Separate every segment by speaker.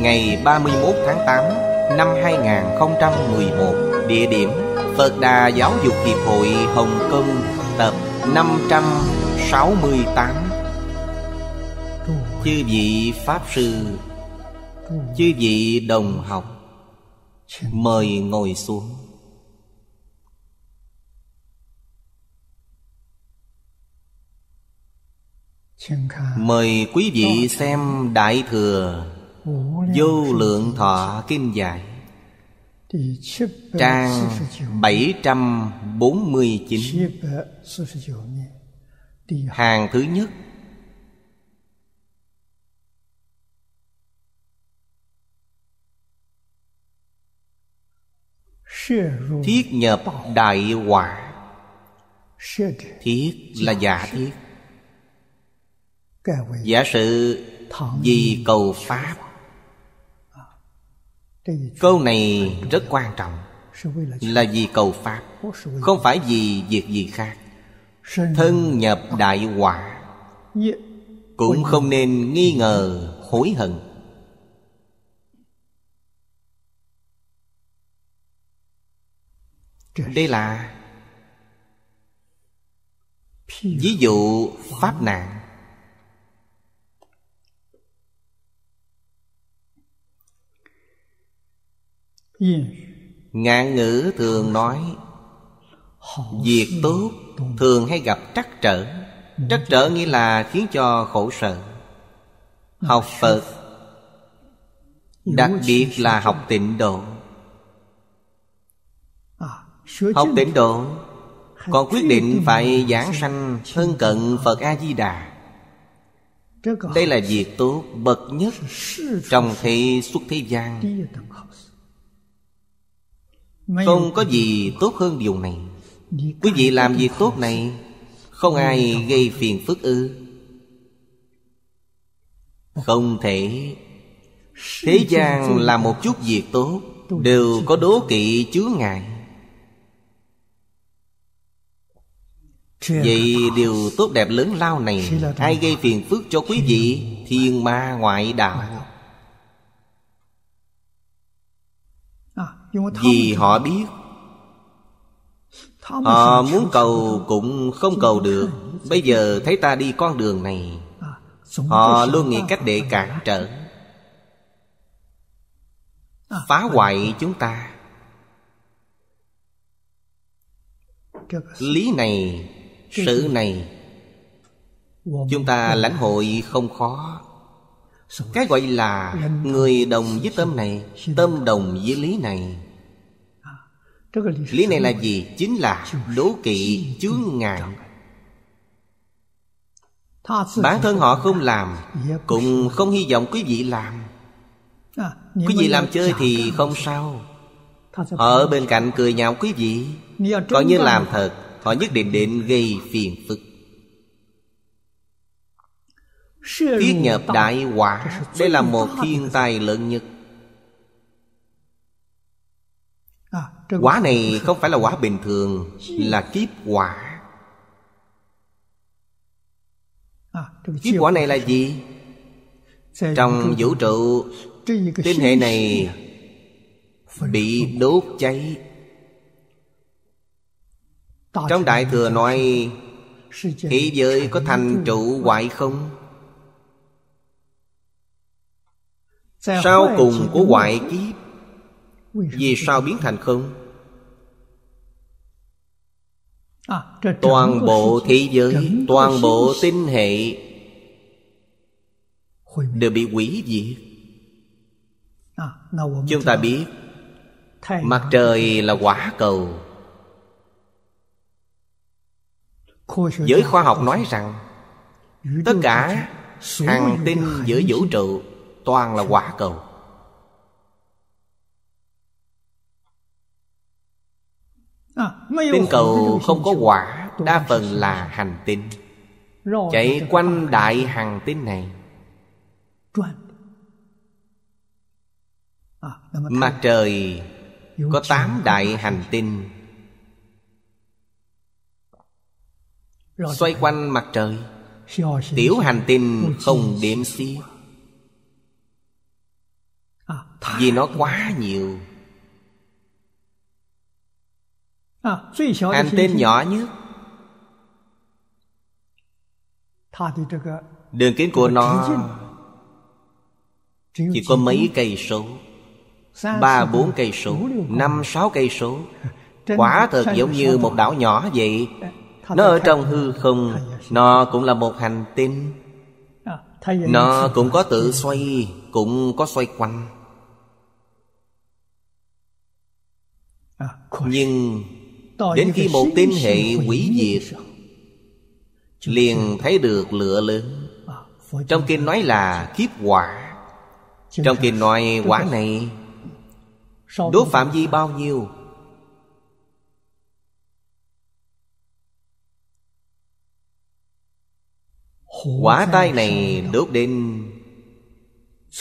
Speaker 1: ngày 31 tháng 8 năm 2011 Địa điểm Phật Đà Giáo dục Hiệp hội Hồng Kông tập 568 Chư vị Pháp Sư Chư vị Đồng Học Mời ngồi xuống Mời quý vị xem Đại Thừa Vô lượng thọ kinh giải Trang 749 Hàng thứ nhất Thiết nhập đại quả Thiết là giả thiết Giả sự vì cầu Pháp câu này rất quan trọng là vì cầu pháp không phải vì việc gì khác thân nhập đại họa cũng không nên nghi ngờ hối hận đây là ví dụ pháp nạn Ngạn ngữ thường nói Việc tốt thường hay gặp trắc trở Trắc trở nghĩa là khiến cho khổ sở Học Phật
Speaker 2: Đặc biệt
Speaker 1: là học tịnh độ à, Học tịnh độ Còn quyết định phải giảng sanh thân cận Phật A-di-đà Đây là việc tốt bậc nhất Trong thế xuất thế gian không có gì tốt hơn điều này Quý vị làm việc tốt này Không ai gây phiền phức ư Không thể Thế gian là một chút việc tốt Đều có đố kỵ chứa ngại Vậy điều tốt đẹp lớn lao này Ai gây phiền phức cho quý vị Thiên ma ngoại đạo vì họ biết
Speaker 2: họ muốn
Speaker 1: cầu cũng không cầu được bây giờ thấy ta đi con đường này à,
Speaker 2: họ luôn nghĩ
Speaker 1: cách để cản trở à, phá hoại chúng ta lý này sự này chúng ta lãnh hội không khó cái gọi là người đồng với tâm này tâm đồng với lý này Lý này là gì? Chính là đố kỵ chướng ngại Bản thân họ không làm Cũng không hy vọng quý vị làm Quý vị làm chơi thì không sao
Speaker 2: Họ ở bên
Speaker 1: cạnh cười nhạo quý vị Còn như làm thật Họ nhất định định gây phiền phức Tiết nhập đại quả Đây là một thiên tài lớn nhất quả này không phải là quả bình thường là kiếp quả à, kiếp quả này là gì trong vũ trụ tinh hệ này bị đốt cháy trong đại thừa nói thế giới có thành trụ hoại không sau cùng của hoại kiếp vì sao biến thành không À, toàn bộ thế giới toàn bộ tinh hệ đều bị hủy diệt
Speaker 2: à, chúng ta biết
Speaker 1: mặt trời là quả cầu giới khoa học nói rằng tất cả hàng tinh giữa vũ trụ toàn là quả cầu
Speaker 2: À, tinh cầu
Speaker 1: không có quả Đa phần là hành tinh Chạy quanh đại à, hành tinh này Mặt trời có tám đại hành tinh Xoay quanh mặt trời Tiểu hành tinh không điểm xí à, Vì nó quá nhiều hành tinh nhỏ nhất đường kính của nó chỉ có mấy cây số ba bốn cây số năm sáu cây số
Speaker 2: quả thật giống như một đảo
Speaker 1: nhỏ vậy nó ở trong hư không nó cũng là một hành tinh nó cũng có tự xoay cũng có xoay quanh nhưng Đến khi một tên hệ quỷ diệt Liền thấy được lửa lớn à, Trong kinh nói là kiếp quả Trong kinh nói quả này Đốt phạm vi bao nhiêu Quả tai này đốt đến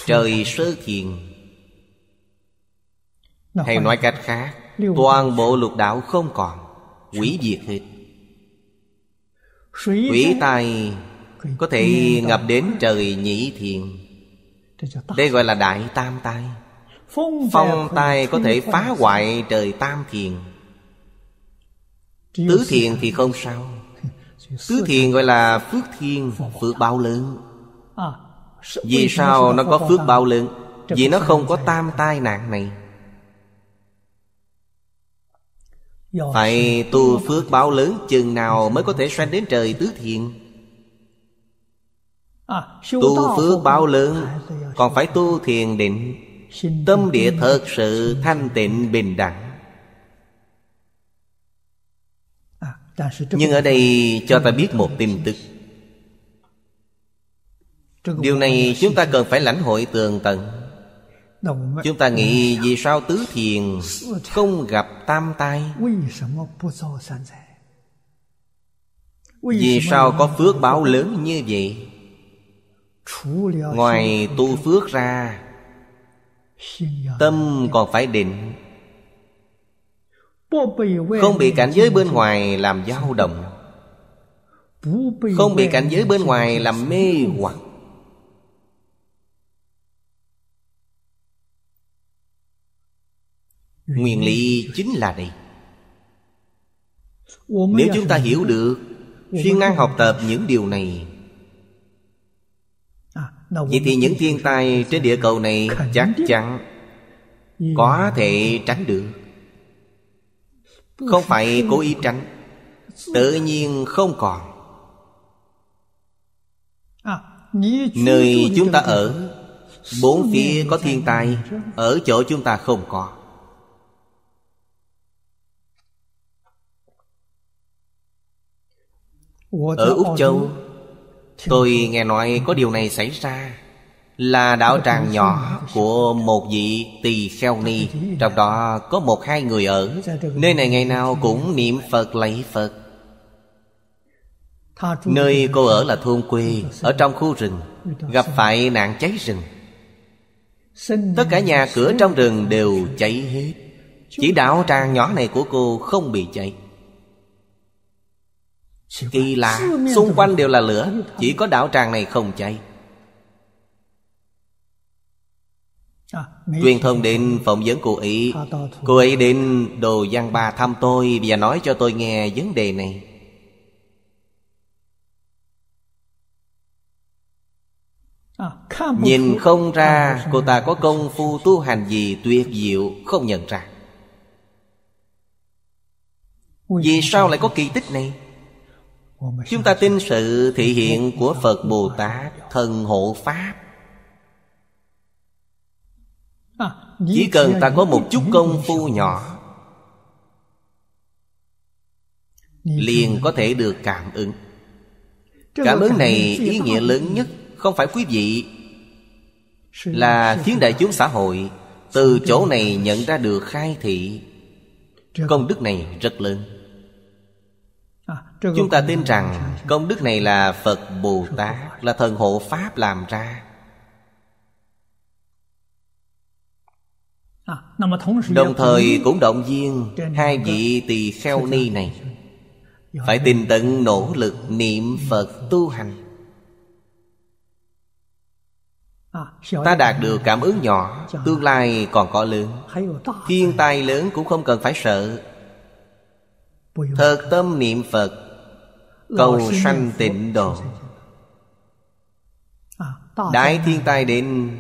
Speaker 1: Trời sơ thiền Hay nói cách khác Toàn bộ lục đạo không còn Quỷ diệt hết Quỷ tài Có thể ngập đến trời nhị thiền Đây gọi là đại tam tai
Speaker 2: Phong tai có thể phá hoại
Speaker 1: trời tam thiền Tứ thiền thì không sao Tứ thiền gọi là phước thiên Phước bao lớn à, Vì sao nó có phước bao lớn Vì nó không có tam tai nạn này phải tu phước báo lớn chừng nào mới có thể sanh đến trời tứ thiện
Speaker 2: à, tu phước
Speaker 1: báo lớn còn phải tu thiền định tâm địa thật sự thanh tịnh bình đẳng
Speaker 2: à, nhưng ở đây
Speaker 1: cho ta biết một tin tức điều này chúng ta cần phải lãnh hội tường tận
Speaker 2: Chúng ta nghĩ
Speaker 1: vì sao tứ thiền không gặp tam tai Vì sao có phước báo lớn như vậy Ngoài tu phước ra Tâm còn phải định Không bị cảnh giới bên ngoài làm dao động Không bị cảnh giới bên ngoài làm mê hoặc
Speaker 2: Nguyên lý chính là đây Nếu chúng ta hiểu được
Speaker 1: xuyên ngang học tập những điều này
Speaker 2: Vậy thì những thiên
Speaker 1: tai trên địa cầu này Chắc chắn Có thể tránh được Không phải cố ý tránh Tự nhiên không còn
Speaker 2: Nơi chúng ta
Speaker 1: ở Bốn phía có thiên tai Ở chỗ chúng ta không có
Speaker 2: Ở Úc Châu
Speaker 1: Tôi nghe nói có điều này xảy ra Là đạo tràng nhỏ của một vị tỳ kheo ni Trong đó có một hai người ở Nơi này ngày nào cũng niệm Phật lấy Phật Nơi cô ở là thôn quê Ở trong khu rừng Gặp phải nạn cháy rừng
Speaker 2: Tất cả nhà cửa
Speaker 1: trong rừng đều cháy hết Chỉ đạo tràng nhỏ này của cô không bị cháy Kỳ lạ Xung quanh đều là lửa Chỉ có đảo tràng này không cháy
Speaker 2: à, Truyền thông đến
Speaker 1: phỏng vấn cô ấy Cô ấy đến Đồ văn Ba thăm tôi Và nói cho tôi nghe vấn đề này à, Nhìn không ra cô ta có công phu tu hành gì tuyệt diệu Không nhận ra Vì sao lại có kỳ tích này chúng ta tin sự thị hiện của phật bồ tát thần hộ pháp
Speaker 2: chỉ cần ta có
Speaker 1: một chút công phu nhỏ liền có thể được cảm ứng
Speaker 2: cảm ứng này ý nghĩa lớn nhất
Speaker 1: không phải quý vị là khiến đại chúng xã hội từ chỗ này nhận ra được khai thị công đức này rất lớn
Speaker 2: chúng ta tin
Speaker 1: rằng công đức này là phật bồ tát là thần hộ pháp làm ra
Speaker 2: à, đồng thời cũng
Speaker 1: động viên hai vị tỳ kheo ni này phải tin tận nỗ lực niệm phật tu hành
Speaker 2: à, ta
Speaker 1: đạt được cảm ứng nhỏ tương lai còn có lớn thiên tai lớn cũng không cần phải sợ Thật tâm niệm Phật Cầu sanh tịnh độ
Speaker 2: à, Đại
Speaker 1: thiên tai đến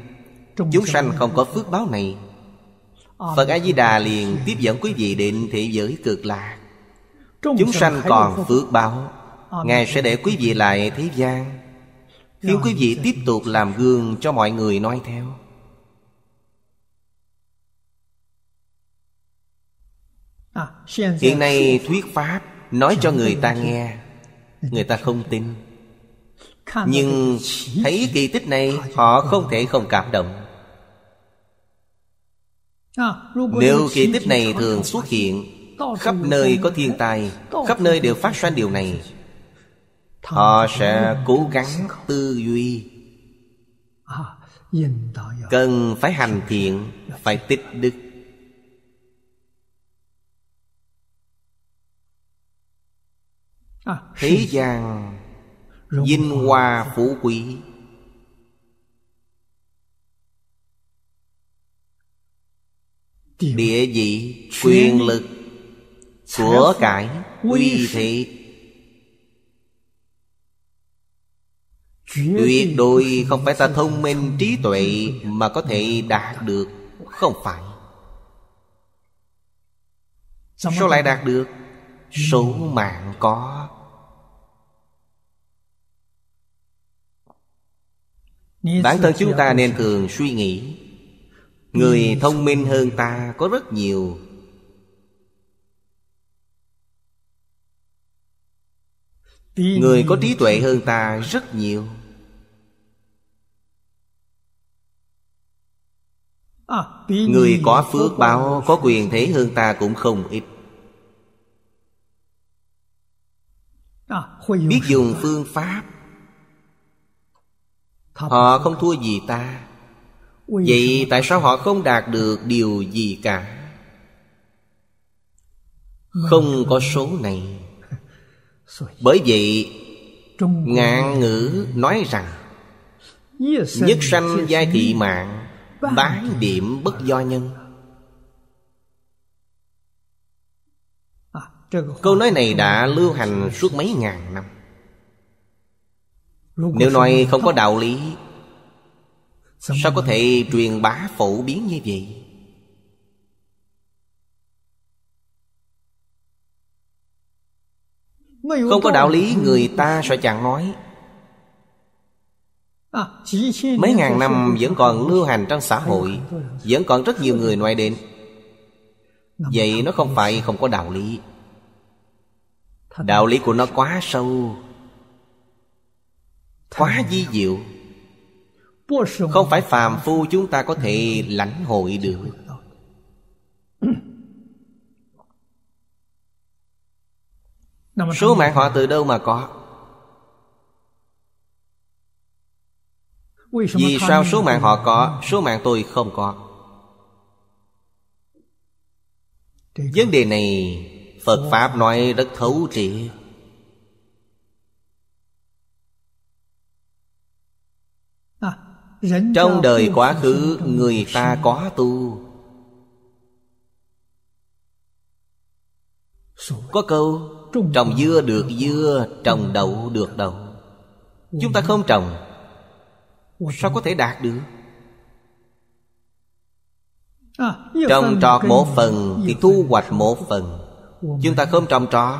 Speaker 1: Chúng sanh không có phước báo này à, Phật A-di-đà liền tiếp dẫn quý vị đến thế giới cực lạc Chúng sanh còn phước báo à, Ngài sẽ để quý vị lại thế gian Khiến quý vị tiếp tục làm gương cho mọi người noi theo À, hiện nay thuyết pháp nói cho người ta nghe người ta không tin nhưng thấy kỳ tích này họ không thể không cảm động à, nếu kỳ tích này thường xuất hiện
Speaker 2: khắp nơi có
Speaker 1: thiên tai khắp nơi đều phát sanh điều này họ sẽ cố gắng tư duy à, cần phải hành thiện phải tích đức À. Thế gian Vinh hoa phú quý Địa vị quyền lực Của cải uy thị Tuyệt đối không phải ta thông minh trí tuệ Mà có thể đạt được Không phải Sao lại đạt được số mạng có
Speaker 2: bản thân chúng ta nên
Speaker 1: thường suy nghĩ
Speaker 2: người thông minh hơn
Speaker 1: ta có rất nhiều
Speaker 2: người có trí tuệ hơn
Speaker 1: ta rất nhiều người có phước báo có quyền thế hơn ta cũng không ít À, biết dùng phương pháp họ không thua gì ta vậy tại sao họ không đạt được điều gì cả không có số này bởi vậy ngạn ngữ nói rằng
Speaker 2: nhất sanh giai thị mạng bán
Speaker 1: điểm bất do nhân Câu nói này đã lưu hành suốt mấy ngàn năm Nếu nói không có đạo lý Sao có thể truyền bá phổ biến như vậy
Speaker 2: Không có đạo lý người
Speaker 1: ta sợ chẳng nói
Speaker 2: Mấy ngàn năm
Speaker 1: vẫn còn lưu hành trong xã hội Vẫn còn rất nhiều người nói đến Vậy nó không phải không có đạo lý đạo lý của nó quá sâu quá di diệu không phải phàm phu chúng ta có thể lãnh hội được số mạng họ từ đâu mà có
Speaker 2: vì sao số
Speaker 1: mạng họ có số mạng tôi không có vấn đề này Phật Pháp nói rất thấu triệt à, Trong đời quá khứ người ta có tu Có câu Trồng dưa được dưa Trồng đậu được đậu Chúng ta không trồng Sao có thể đạt được à, Trồng trọt một phần Thì thu hoạch một phần Chúng ta không trồng trọt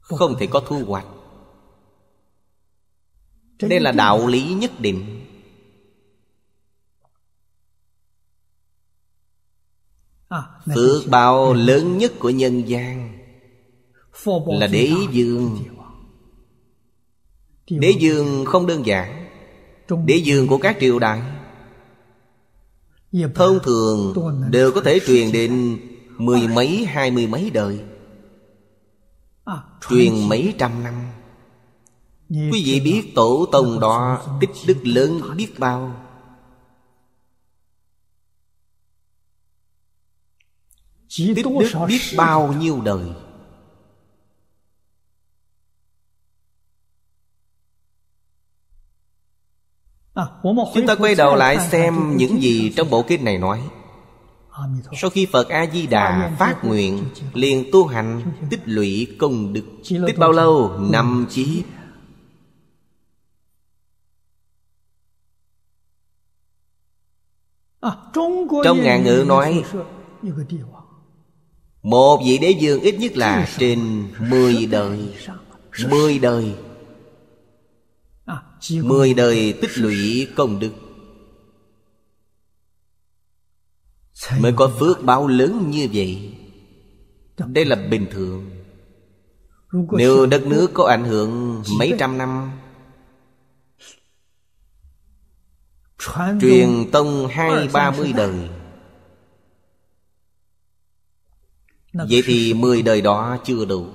Speaker 1: Không thể có thu hoạch Đây là đạo lý nhất định Phước báo lớn nhất của nhân gian Là đế dương Đế dương không đơn giản Đế dương của các triều đại Thông thường đều có thể truyền định mười mấy hai mươi mấy đời
Speaker 2: à, truyền
Speaker 1: mấy trăm năm quý vị biết tổ tông đó tích đức lớn biết bao tích đức biết bao nhiêu đời à, chúng ta quay đầu lại xem những gì trong bộ kinh này nói sau khi phật a di đà phát nguyện liền tu hành tích lũy công đức tích bao lâu năm chí
Speaker 2: à, trong ngàn ngữ nói à?
Speaker 1: một vị đế dương ít nhất là trên mười đời à, mười đời mười đời tích lũy công đức mới có phước báo lớn như vậy đây là bình thường
Speaker 2: nếu đất nước có
Speaker 1: ảnh hưởng mấy trăm năm
Speaker 2: Truyền tông hai ba mươi đời
Speaker 1: Vậy thì mười đời đó chưa đủ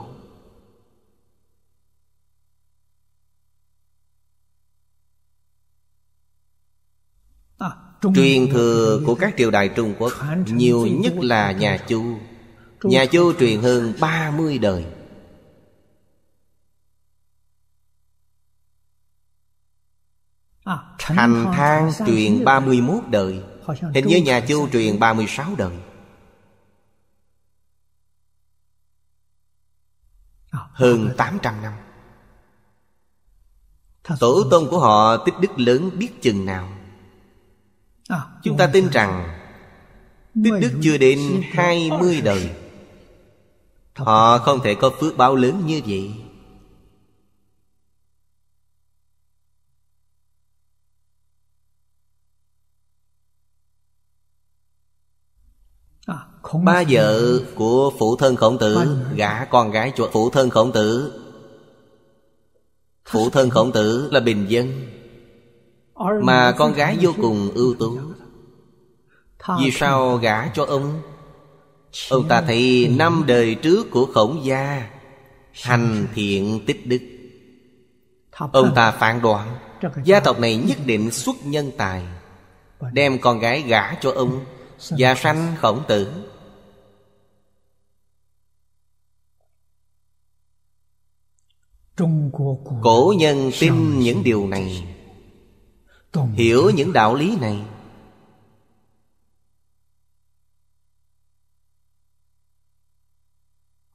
Speaker 1: Truyền thừa của các triều đại Trung Quốc Nhiều nhất là nhà Chu Nhà Chu truyền hơn 30 đời
Speaker 2: à, Hành thang truyền 31
Speaker 1: đời Hình như nhà Chu truyền 36 đời à, Hơn 800 năm Tổ tôn của họ tích đức lớn biết chừng nào À, Chúng ta tin rằng Tích đức chưa đến 20 đời Họ không thể có phước báo lớn như vậy à, Ba vợ của phụ thân khổng tử Gả con gái cho phụ thân khổng tử Phụ thân khổng tử là bình dân
Speaker 2: mà con gái vô cùng ưu tú Vì
Speaker 1: sao gả cho ông Ông ta thấy năm đời trước của khổng gia Hành thiện tích đức Ông ta phán đoán Gia tộc này nhất định xuất nhân tài Đem con gái gả cho ông gia sanh khổng tử Cổ nhân tin những điều này hiểu những đạo lý này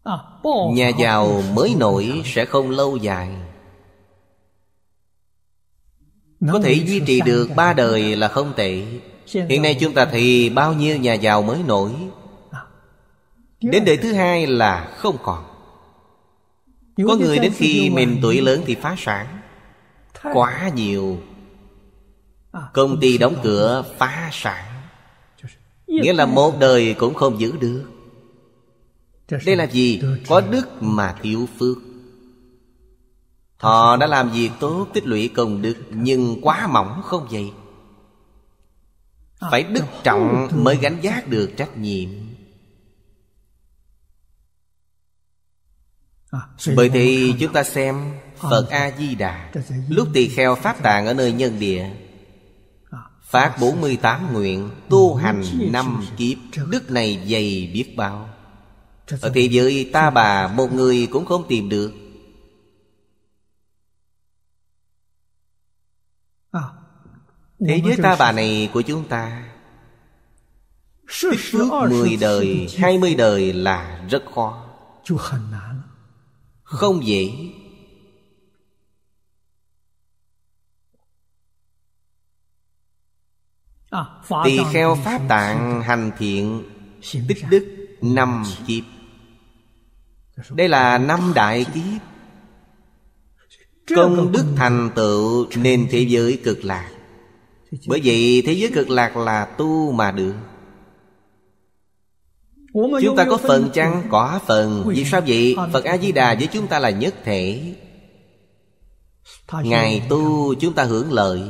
Speaker 2: à, nhà giàu mới nổi
Speaker 1: sẽ không lâu dài
Speaker 2: có thể duy trì được ba
Speaker 1: đời là không tệ hiện nay chúng ta thì bao nhiêu nhà giàu mới nổi à. đến đời thứ hai là không còn
Speaker 2: có người đến khi
Speaker 1: mình tuổi lớn thì phá sản quá nhiều Công ty đóng cửa phá sản Nghĩa là một đời cũng không giữ được Đây là gì? Có đức mà thiếu phước Họ đã làm gì tốt tích lũy công đức Nhưng quá mỏng không vậy Phải đức trọng mới gánh giác được trách nhiệm Bởi thì chúng ta xem Phật A-di-đà Lúc tỳ kheo Pháp Tạng ở nơi nhân địa Phát 48 nguyện Tu hành năm kiếp Đức này dày biết bao Ở thế giới ta bà Một người cũng không tìm được
Speaker 2: Thế giới ta bà
Speaker 1: này của chúng ta Tích phước 10 đời 20 đời là rất khó Không dễ
Speaker 2: À, Tỳ kheo pháp tạng
Speaker 1: hành thiện Tích đức năm kiếp Đây là năm đại kiếp Công đức thành tựu nên thế giới cực lạc Bởi vậy thế giới cực lạc là tu mà được
Speaker 2: Chúng ta có phần chăng?
Speaker 1: Có phần Vì sao vậy? Phật A-di-đà với chúng ta là nhất thể Ngài tu chúng ta hưởng lợi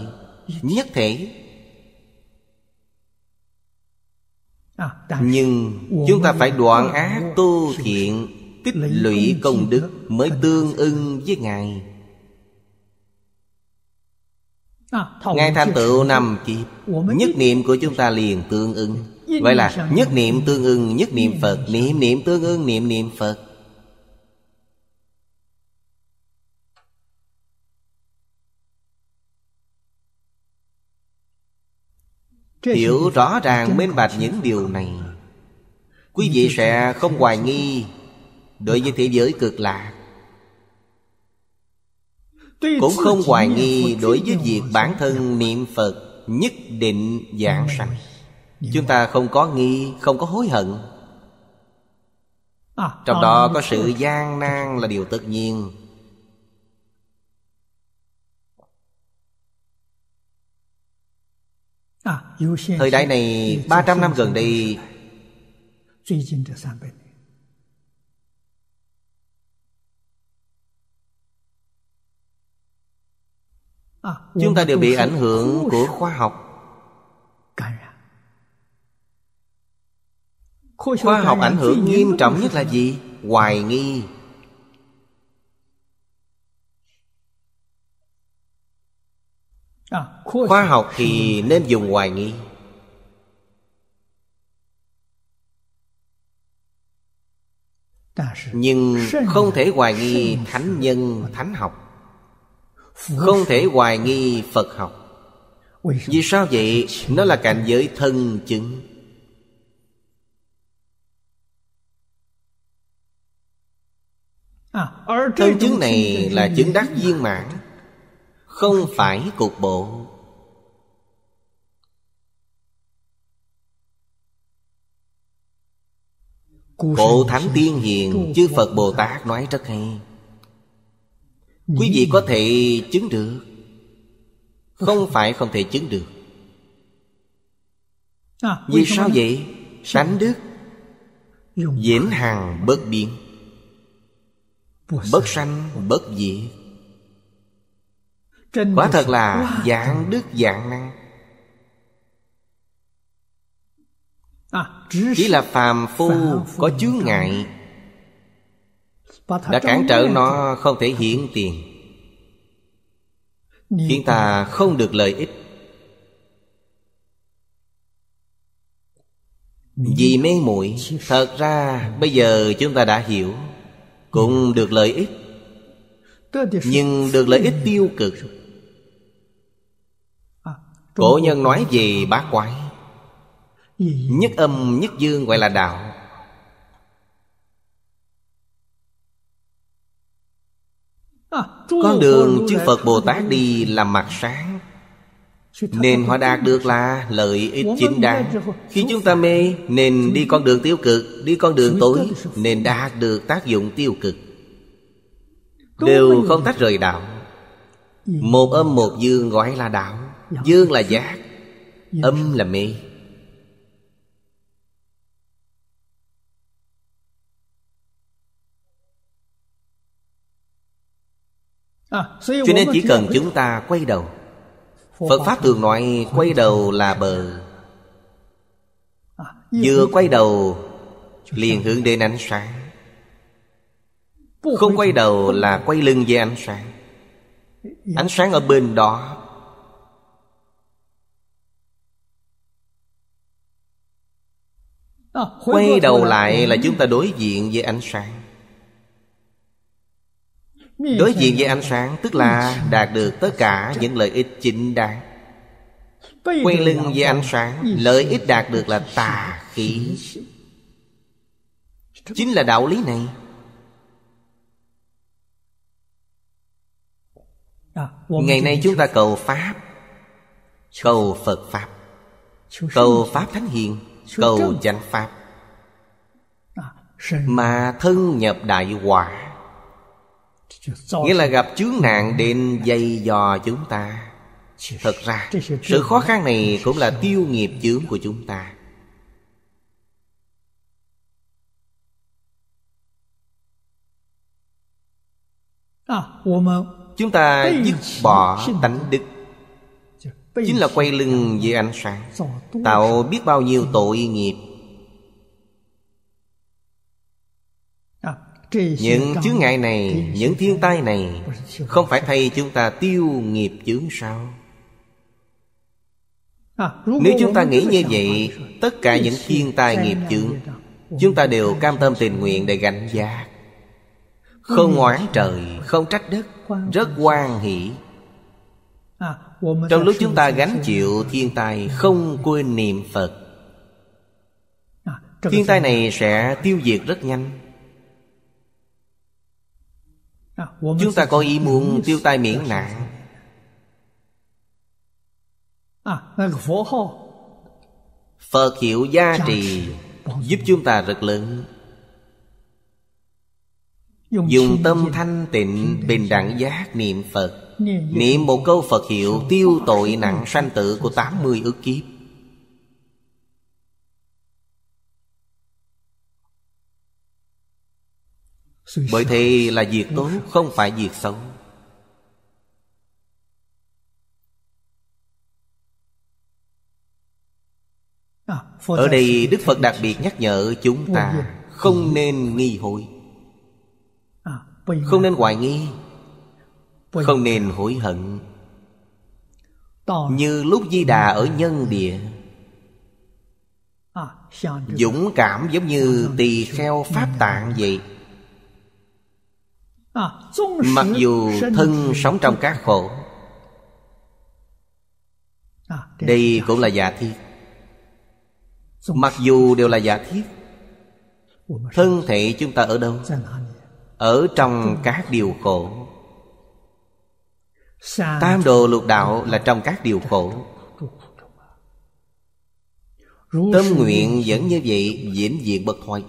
Speaker 1: Nhất thể À, nhưng chúng ta phải đoạn ác tu thiện tích lũy công đức mới tương ưng với ngài à, ngài thành tựu năm kịp nhất niệm của chúng ta liền tương ưng vậy là nhất niệm tương ưng nhất niệm phật niệm niệm tương ưng niệm niệm phật Hiểu rõ ràng minh bạch những điều này Quý vị sẽ không hoài nghi Đối với thế giới cực lạc Cũng không hoài nghi đối với việc bản thân niệm Phật Nhất định giảng sanh Chúng ta không có nghi, không có hối hận
Speaker 2: à, Trong à, đó có sự
Speaker 1: gian nan là điều tất nhiên
Speaker 2: Thời đại này 300 năm gần đây Chúng ta đều bị ảnh hưởng của khoa
Speaker 1: học Khoa học ảnh hưởng nghiêm trọng nhất là gì? Hoài nghi khoa học thì nên dùng hoài nghi nhưng không thể hoài nghi thánh nhân thánh học không thể hoài nghi phật học vì sao vậy nó là cảnh giới thân chứng à, thân chứng này là chứng đắc viên mãn không phải cục bộ Cổ Thánh Tiên Hiền Chư Phật Bồ dạ. Tát nói rất hay Quý vị có thể chứng được Không phải không thể chứng được
Speaker 2: à, Vì sao
Speaker 1: vậy? Tánh đức Diễn hàng bất biến Bất sanh bất diệt
Speaker 2: Quả thật là dạng đức
Speaker 1: dạng năng chỉ là phàm phu có chướng ngại
Speaker 2: đã cản trở
Speaker 1: nó không thể hiện tiền khiến ta không được lợi ích vì mê muội thật ra bây giờ chúng ta đã hiểu cũng được lợi ích nhưng được lợi ích tiêu cực cổ nhân nói gì bát quái Nhất âm nhất dương gọi là đạo
Speaker 2: Con đường chư Phật Bồ Tát đi
Speaker 1: là mặt sáng Nên họ đạt được là lợi ích chính đáng Khi chúng ta mê Nên đi con đường tiêu cực Đi con đường tối Nên đạt được tác dụng tiêu cực Đều không tách rời đạo Một âm một dương gọi là đạo Dương là giác Âm là mê
Speaker 2: À, cho nên chỉ cần chúng
Speaker 1: ta quay đầu phật pháp thường nói quay đầu là bờ à, vừa quay đầu liền hướng đến ánh sáng không quay đầu là quay lưng với ánh sáng ánh sáng ở bên đó
Speaker 2: à, quay đầu lại là chúng
Speaker 1: ta đối diện với ánh sáng
Speaker 2: Đối diện với ánh
Speaker 1: sáng Tức là đạt được tất cả những lợi ích chính đáng Quay lưng với ánh sáng Lợi ích đạt được là tà khí Chính là đạo lý này Ngày nay chúng ta cầu Pháp Cầu Phật Pháp Cầu Pháp Thánh Hiền Cầu Chánh Pháp Mà thân nhập đại hòa nghĩa là gặp chướng nạn đến dây dò chúng ta thật ra sự khó khăn này cũng là tiêu nghiệp chướng của chúng ta à, chúng ta dứt bỏ tánh đức chính là quay lưng về ánh sáng tạo biết bao nhiêu tội nghiệp
Speaker 2: Những chướng ngại
Speaker 1: này Những thiên tai này Không phải thay chúng ta tiêu nghiệp chướng sao
Speaker 2: à, Nếu chúng ta nghĩ như vậy
Speaker 1: Tất cả những thiên tai nghiệp chướng Chúng ta đều cam tâm tình nguyện để gánh giác Không oán trời Không trách đất Rất quan hỷ
Speaker 2: à, Trong lúc chúng
Speaker 1: ta gánh chịu thiên tai Không quên niệm Phật à, Thiên tai này sẽ tiêu diệt rất nhanh chúng ta có ý muốn tiêu tai miễn nạn à, phật hiệu gia trì giúp chúng ta rất lớn dùng tâm thanh tịnh bình đẳng giác niệm phật niệm một câu phật hiệu tiêu tội nặng sanh tử của tám mươi ức kiếp Bởi thế là việc tốt Không phải việc xấu
Speaker 2: à, Ở đây Đức Phật đặc biệt nhắc
Speaker 1: nhở chúng ta Không nên nghi hội
Speaker 2: à, Không
Speaker 1: nên hoài nghi Không nên hối hận Như lúc Di Đà ở nhân địa
Speaker 2: à, Dũng
Speaker 1: cảm giống như tỳ kheo pháp tạng vậy
Speaker 2: À, Mặc dù thân
Speaker 1: sống trong các khổ à, Đây cũng là giả thiết Mặc dù đều là giả thiết Thân thể chúng ta ở đâu? Ở trong các điều khổ Tam đồ lục đạo là trong các điều khổ
Speaker 2: Tâm nguyện
Speaker 1: vẫn như vậy diễn diện bất thoại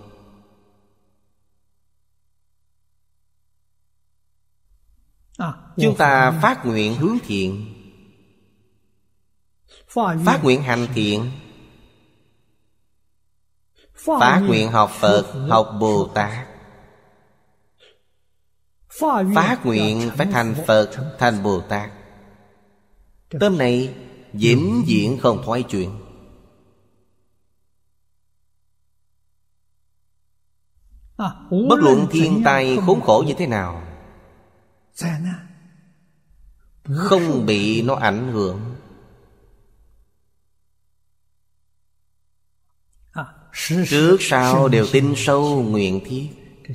Speaker 2: À, chúng dạ, ta dạ, dạ. phát
Speaker 1: nguyện hướng thiện phát nguyện hành thiện phát nguyện học phật học bồ tát phát nguyện phải thành phật thành bồ tát tâm này vĩnh viễn không thoái chuyện
Speaker 2: à, bất luận thiên tai khốn khổ như thế nào Dạ, dạ.
Speaker 1: không bị nó ảnh hưởng à, trước sau đều tin sâu nguyện thiết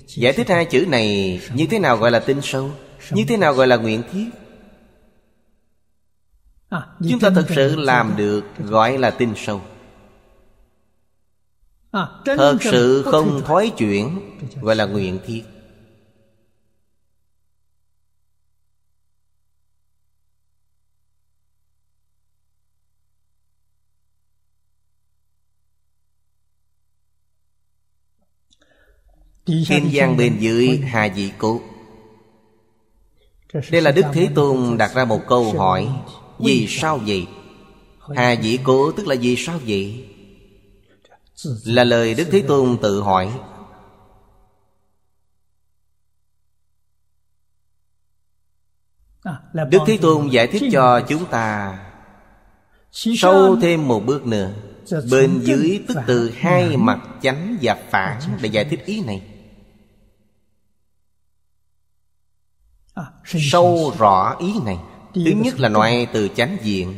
Speaker 1: giải thích hai chữ này như thế nào gọi là tin sâu như thế nào gọi là nguyện thiết à, chúng ta thực sự làm được gọi là tin sâu
Speaker 2: à, thật sự không thoái
Speaker 1: chuyển gọi là nguyện thiết Kim Giang bên dưới Hà Dị Cố Đây là Đức Thế Tôn đặt ra một câu hỏi Vì sao vậy? Hà Dị Cố tức là vì sao vậy?
Speaker 2: Là lời Đức Thế
Speaker 1: Tôn tự hỏi
Speaker 2: Đức Thế Tôn
Speaker 1: giải thích cho chúng ta Sâu thêm một bước nữa Bên dưới tức từ hai mặt chánh và phản Để giải thích ý này sâu rõ ý này thứ nhất là nói từ chánh diện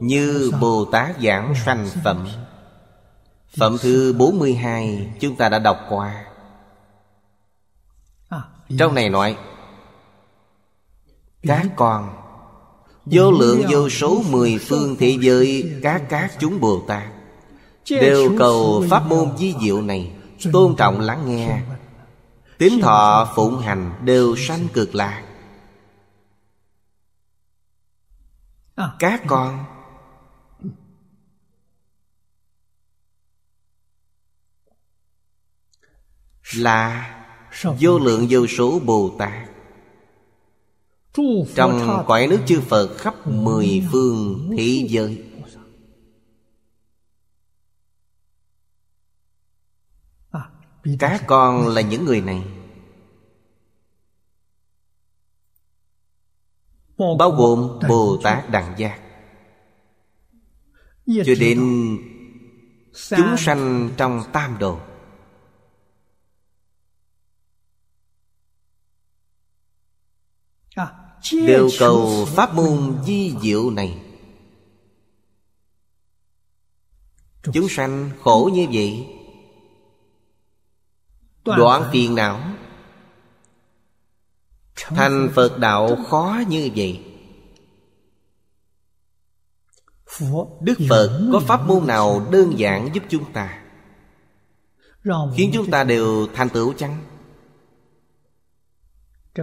Speaker 1: như bồ tát giảng sanh phẩm phẩm thứ 42 chúng ta đã đọc qua à, trong này nói các con
Speaker 2: vô lượng vô
Speaker 1: số mười phương thế giới các các chúng bồ tát
Speaker 2: đều cầu pháp
Speaker 1: môn di diệu này tôn trọng lắng nghe Tín thọ phụng hành đều sanh cực lạc
Speaker 2: à. Các con
Speaker 1: Là vô lượng vô số Bồ Tát
Speaker 2: Trong cõi nước chư
Speaker 1: Phật khắp mười phương thế giới các con là những người này bao gồm bồ tát đẳng giác cho đến chúng sanh trong tam đồ
Speaker 2: à, đều cầu pháp môn
Speaker 1: di diệu này chúng sanh khổ như vậy Đoạn phiền não Thành Phật đạo khó như vậy Đức Phật có pháp môn nào đơn giản giúp chúng ta Khiến chúng ta đều thành tựu chăng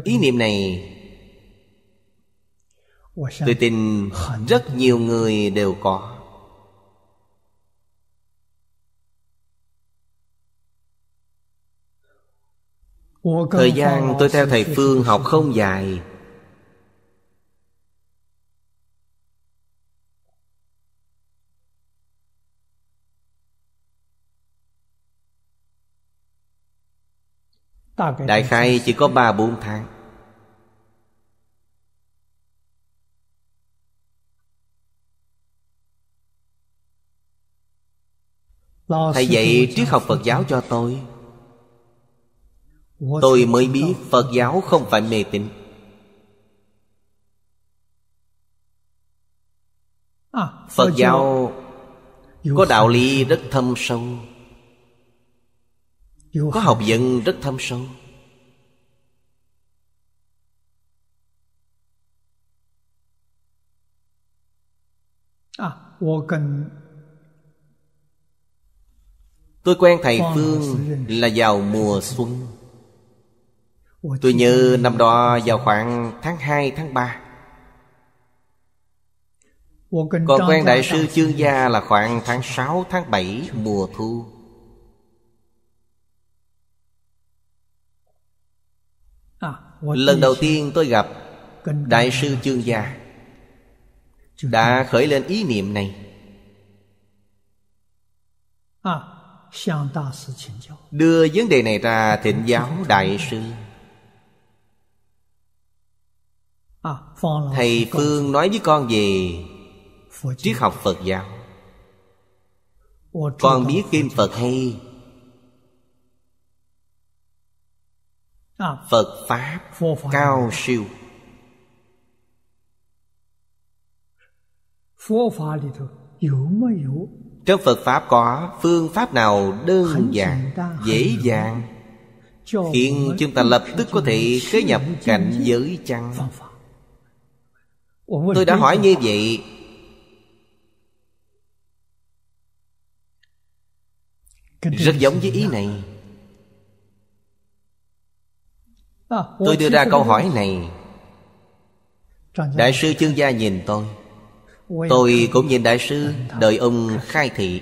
Speaker 1: Ý niệm này
Speaker 2: Tôi tin
Speaker 1: rất nhiều người đều có
Speaker 2: Thời gian tôi theo thầy Phương học
Speaker 1: không dài
Speaker 2: Đại khai chỉ
Speaker 1: có ba bốn tháng
Speaker 2: Thầy dạy triết học Phật giáo cho tôi Tôi mới
Speaker 1: biết Phật giáo không phải mê tín
Speaker 2: à, Phật giáo
Speaker 1: có đạo lý rất thâm sâu Có học vấn rất thâm sâu à, Tôi quen thầy Phương là vào mùa xuân Tôi nhớ năm đó vào khoảng tháng 2, tháng 3
Speaker 2: Còn quen đại sư chương
Speaker 1: gia là khoảng tháng 6, tháng 7 mùa thu à, Lần đầu tiên tôi gặp Đại sư chương gia Đã khởi lên ý niệm này à, Đưa vấn đề này ra thịnh giáo đại sư
Speaker 2: À, thầy phương
Speaker 1: nói với con về triết học phật giáo con biết kim phật hay à. phật pháp cao siêu trong phật pháp có phương pháp nào đơn giản dễ dàng khiến chúng ta lập tức có thể kế nhập cảnh giới chăng Tôi đã hỏi như vậy Rất giống với ý này
Speaker 2: à, Tôi đưa ra câu hỏi này Đại
Speaker 1: sư chương gia nhìn tôi Tôi cũng nhìn đại sư Đợi ông khai thị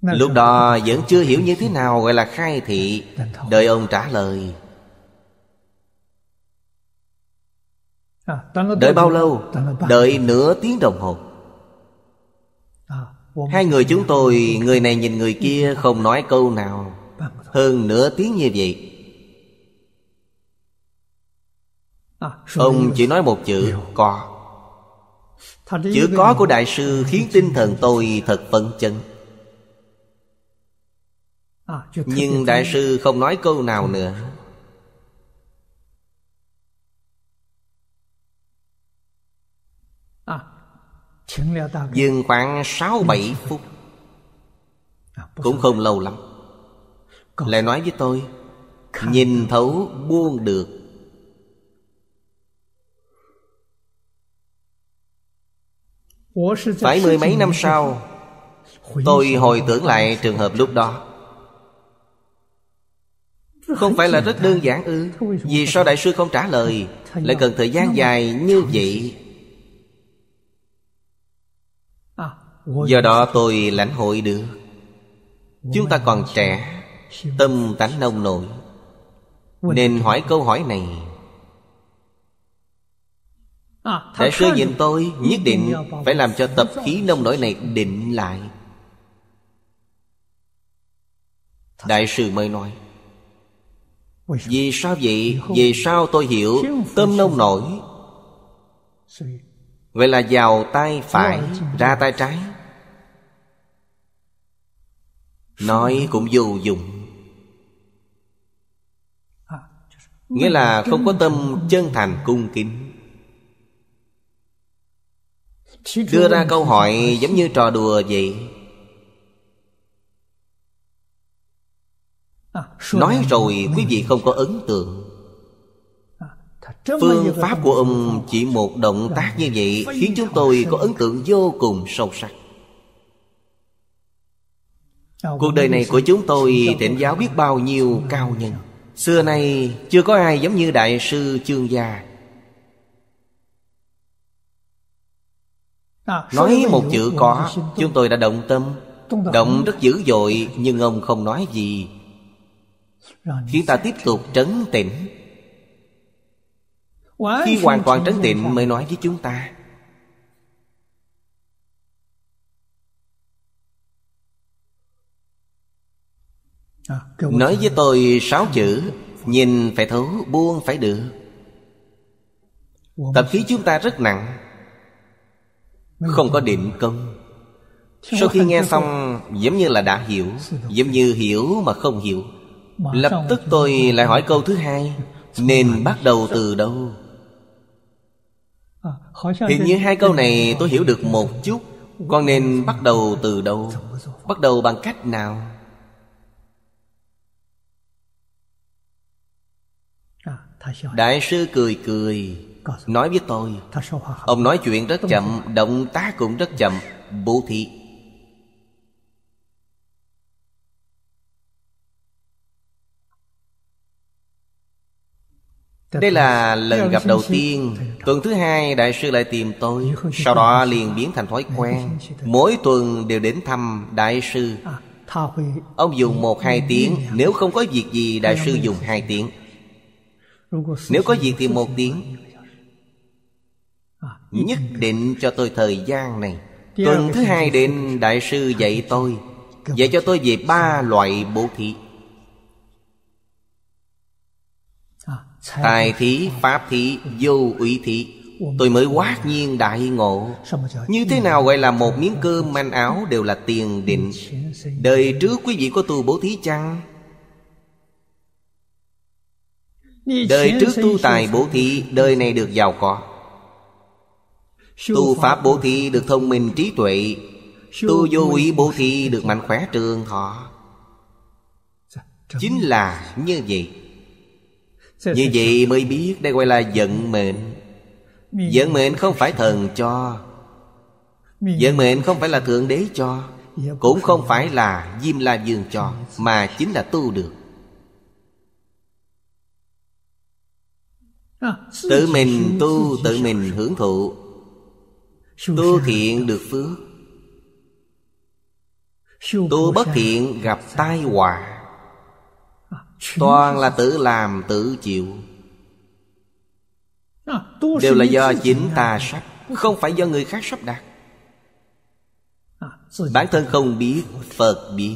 Speaker 1: Lúc đó vẫn chưa hiểu như thế nào gọi là khai thị Đợi ông trả lời
Speaker 2: À, Đợi bao lâu?
Speaker 1: Đợi nửa tiếng đồng hồ à, Hai người chúng tôi Người này nhìn người kia ừ. không nói câu nào Hơn nửa tiếng như vậy à, Ông chỉ nói một chữ Có
Speaker 2: Chữ có của
Speaker 1: đại sư khiến tinh thần tôi thật phấn chấn
Speaker 2: Nhưng đại
Speaker 1: sư không nói câu nào ừ. nữa Dừng khoảng 6-7 phút à, Cũng không lâu lắm Lại nói với tôi Nhìn thấu buông được
Speaker 2: Phải mười mấy năm sau
Speaker 1: Tôi hồi tưởng lại trường hợp lúc đó Không phải là rất đơn giản ư Vì sao đại sư không trả lời Lại cần thời gian dài như vậy Do đó tôi lãnh hội được Chúng ta còn trẻ Tâm tánh nông nổi Nên hỏi câu hỏi này à, Đại sư nhìn tôi Nhất định phải làm cho tập khí nông nổi này định lại Đại sư mới nói Vì sao vậy? Vì sao tôi hiểu Tâm nông nổi Vậy là vào tay phải Ra tay trái Nói cũng vô dụng Nghĩa là không có tâm chân thành cung kính Đưa ra câu hỏi giống như trò đùa vậy Nói rồi quý vị không có ấn tượng Phương pháp của ông chỉ một động tác như vậy Khiến chúng tôi có ấn tượng vô cùng sâu sắc Cuộc đời này của chúng tôi thịnh giáo biết bao nhiêu cao nhân Xưa nay chưa có ai giống như Đại sư trương Gia à, Nói một chữ có Chúng tôi đã động tâm Động rất dữ dội Nhưng ông không nói gì Khiến ta tiếp tục trấn tĩnh
Speaker 2: Khi hoàn toàn trấn tĩnh mới
Speaker 1: nói với chúng ta À, Nói với tôi sáu chữ Nhìn phải thấu buông phải được Tập khí chúng ta rất nặng Không có định công Sau khi nghe xong Giống như là đã hiểu Giống như hiểu mà không hiểu Lập tức tôi lại hỏi câu thứ hai Nên bắt đầu từ đâu
Speaker 2: à, Hiện như hai câu này tôi
Speaker 1: hiểu được một chút Con nên bắt đầu từ đâu Bắt đầu bằng cách nào Đại sư cười cười Nói với tôi Ông nói chuyện rất chậm Động tác cũng rất chậm Bố thị Đây là lần gặp đầu tiên Tuần thứ hai đại sư lại tìm tôi Sau đó liền biến thành thói quen Mỗi tuần đều đến thăm đại sư à, Ông dùng một hai tiếng Nếu không có việc gì đại sư dùng hai tiếng
Speaker 3: nếu có việc thì một tiếng
Speaker 1: Nhất định cho tôi thời gian này Tuần thứ hai đến đại sư dạy tôi Dạy cho tôi về ba loại bố thí Tài thí, pháp thí, vô ủy thí Tôi mới quát nhiên đại ngộ Như thế nào gọi là một miếng cơm manh áo đều là tiền định Đời trước quý vị có tu bố thí chăng?
Speaker 2: Đời trước tu tài bố
Speaker 1: thí Đời này được giàu có Tu pháp bố thí được thông minh trí tuệ Tu vô ý bố thí được mạnh khỏe trường thọ dạ, Chính là như vậy dạ, Như dạ, vậy mới biết đây gọi là vận mệnh Vận mệnh không phải thần cho Vận mệnh không phải là Thượng Đế cho Cũng không phải là Diêm La Dương cho Mà chính là tu được
Speaker 2: Tự mình tu tự
Speaker 1: mình hưởng thụ Tu thiện được phước Tu bất thiện gặp tai họa Toàn là tự làm tự chịu Đều là do chính ta sắp Không phải do người khác sắp đặt à, Bản thân không biết Phật biết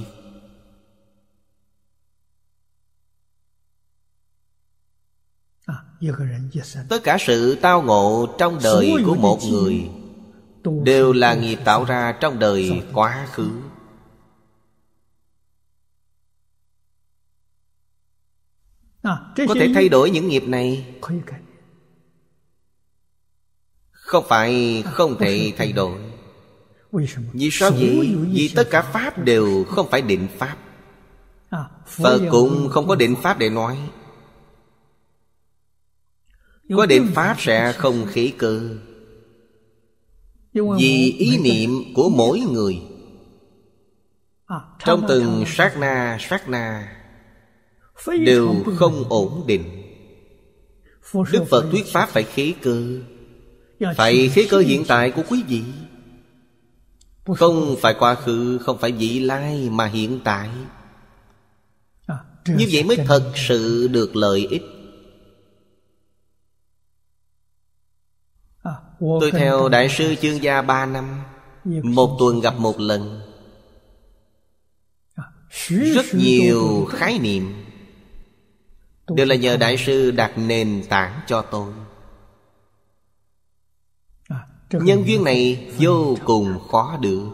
Speaker 1: tất cả sự tao ngộ trong đời của một người đều là nghiệp tạo ra trong đời quá khứ à, có thể thay đổi những nghiệp này không phải à, không thể thay đổi vì sao vậy vì tất cả pháp đều không phải định pháp
Speaker 2: à, phật cũng
Speaker 1: không có định pháp để nói có định Pháp sẽ không khí cơ Vì ý niệm của mỗi người à, Trong từng sát na sát na Đều không ổn định Đức Phật thuyết Pháp phải khí cơ Phải khí cơ hiện tại của quý vị Không phải quá khứ Không phải vị lai Mà hiện tại à, Như vậy mới thật sự được lợi ích Tôi theo Đại sư chương gia ba năm Một tuần gặp một lần à, Rất nhiều khái niệm Đều là nhờ Đại sư đặt nền tảng cho tôi à, Nhân duyên này vô cùng khó được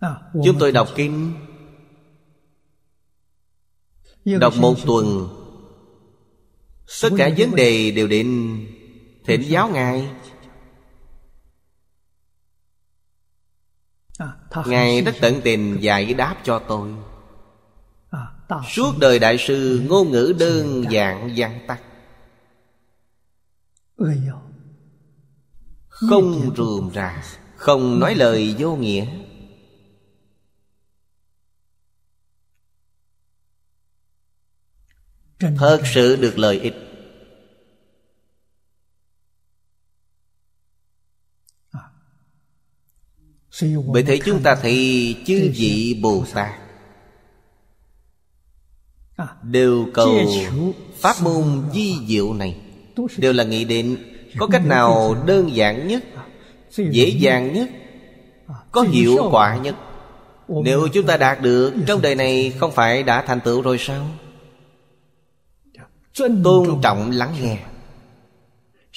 Speaker 1: à, Chúng tôi đọc kinh Đọc một tuần Tất cả vấn đề đều đến Thỉnh giáo Ngài
Speaker 2: à, Ngài rất tận
Speaker 1: tình giải đáp cho tôi
Speaker 2: à, Suốt đời
Speaker 1: đại sư ngôn ngữ đơn giản văn tắt Không rườm rà Không nói lời vô nghĩa thật sự được lợi ích
Speaker 2: à. bởi thế chúng ta thấy chư vị bồ tát à.
Speaker 1: đều cầu pháp môn di diệu này đều là nghĩ đến có cách nào đơn giản nhất à. dễ dàng nhất có hiệu quả nhất nếu chúng ta đạt được trong đời này không phải đã thành tựu rồi sao tôn trọng lắng nghe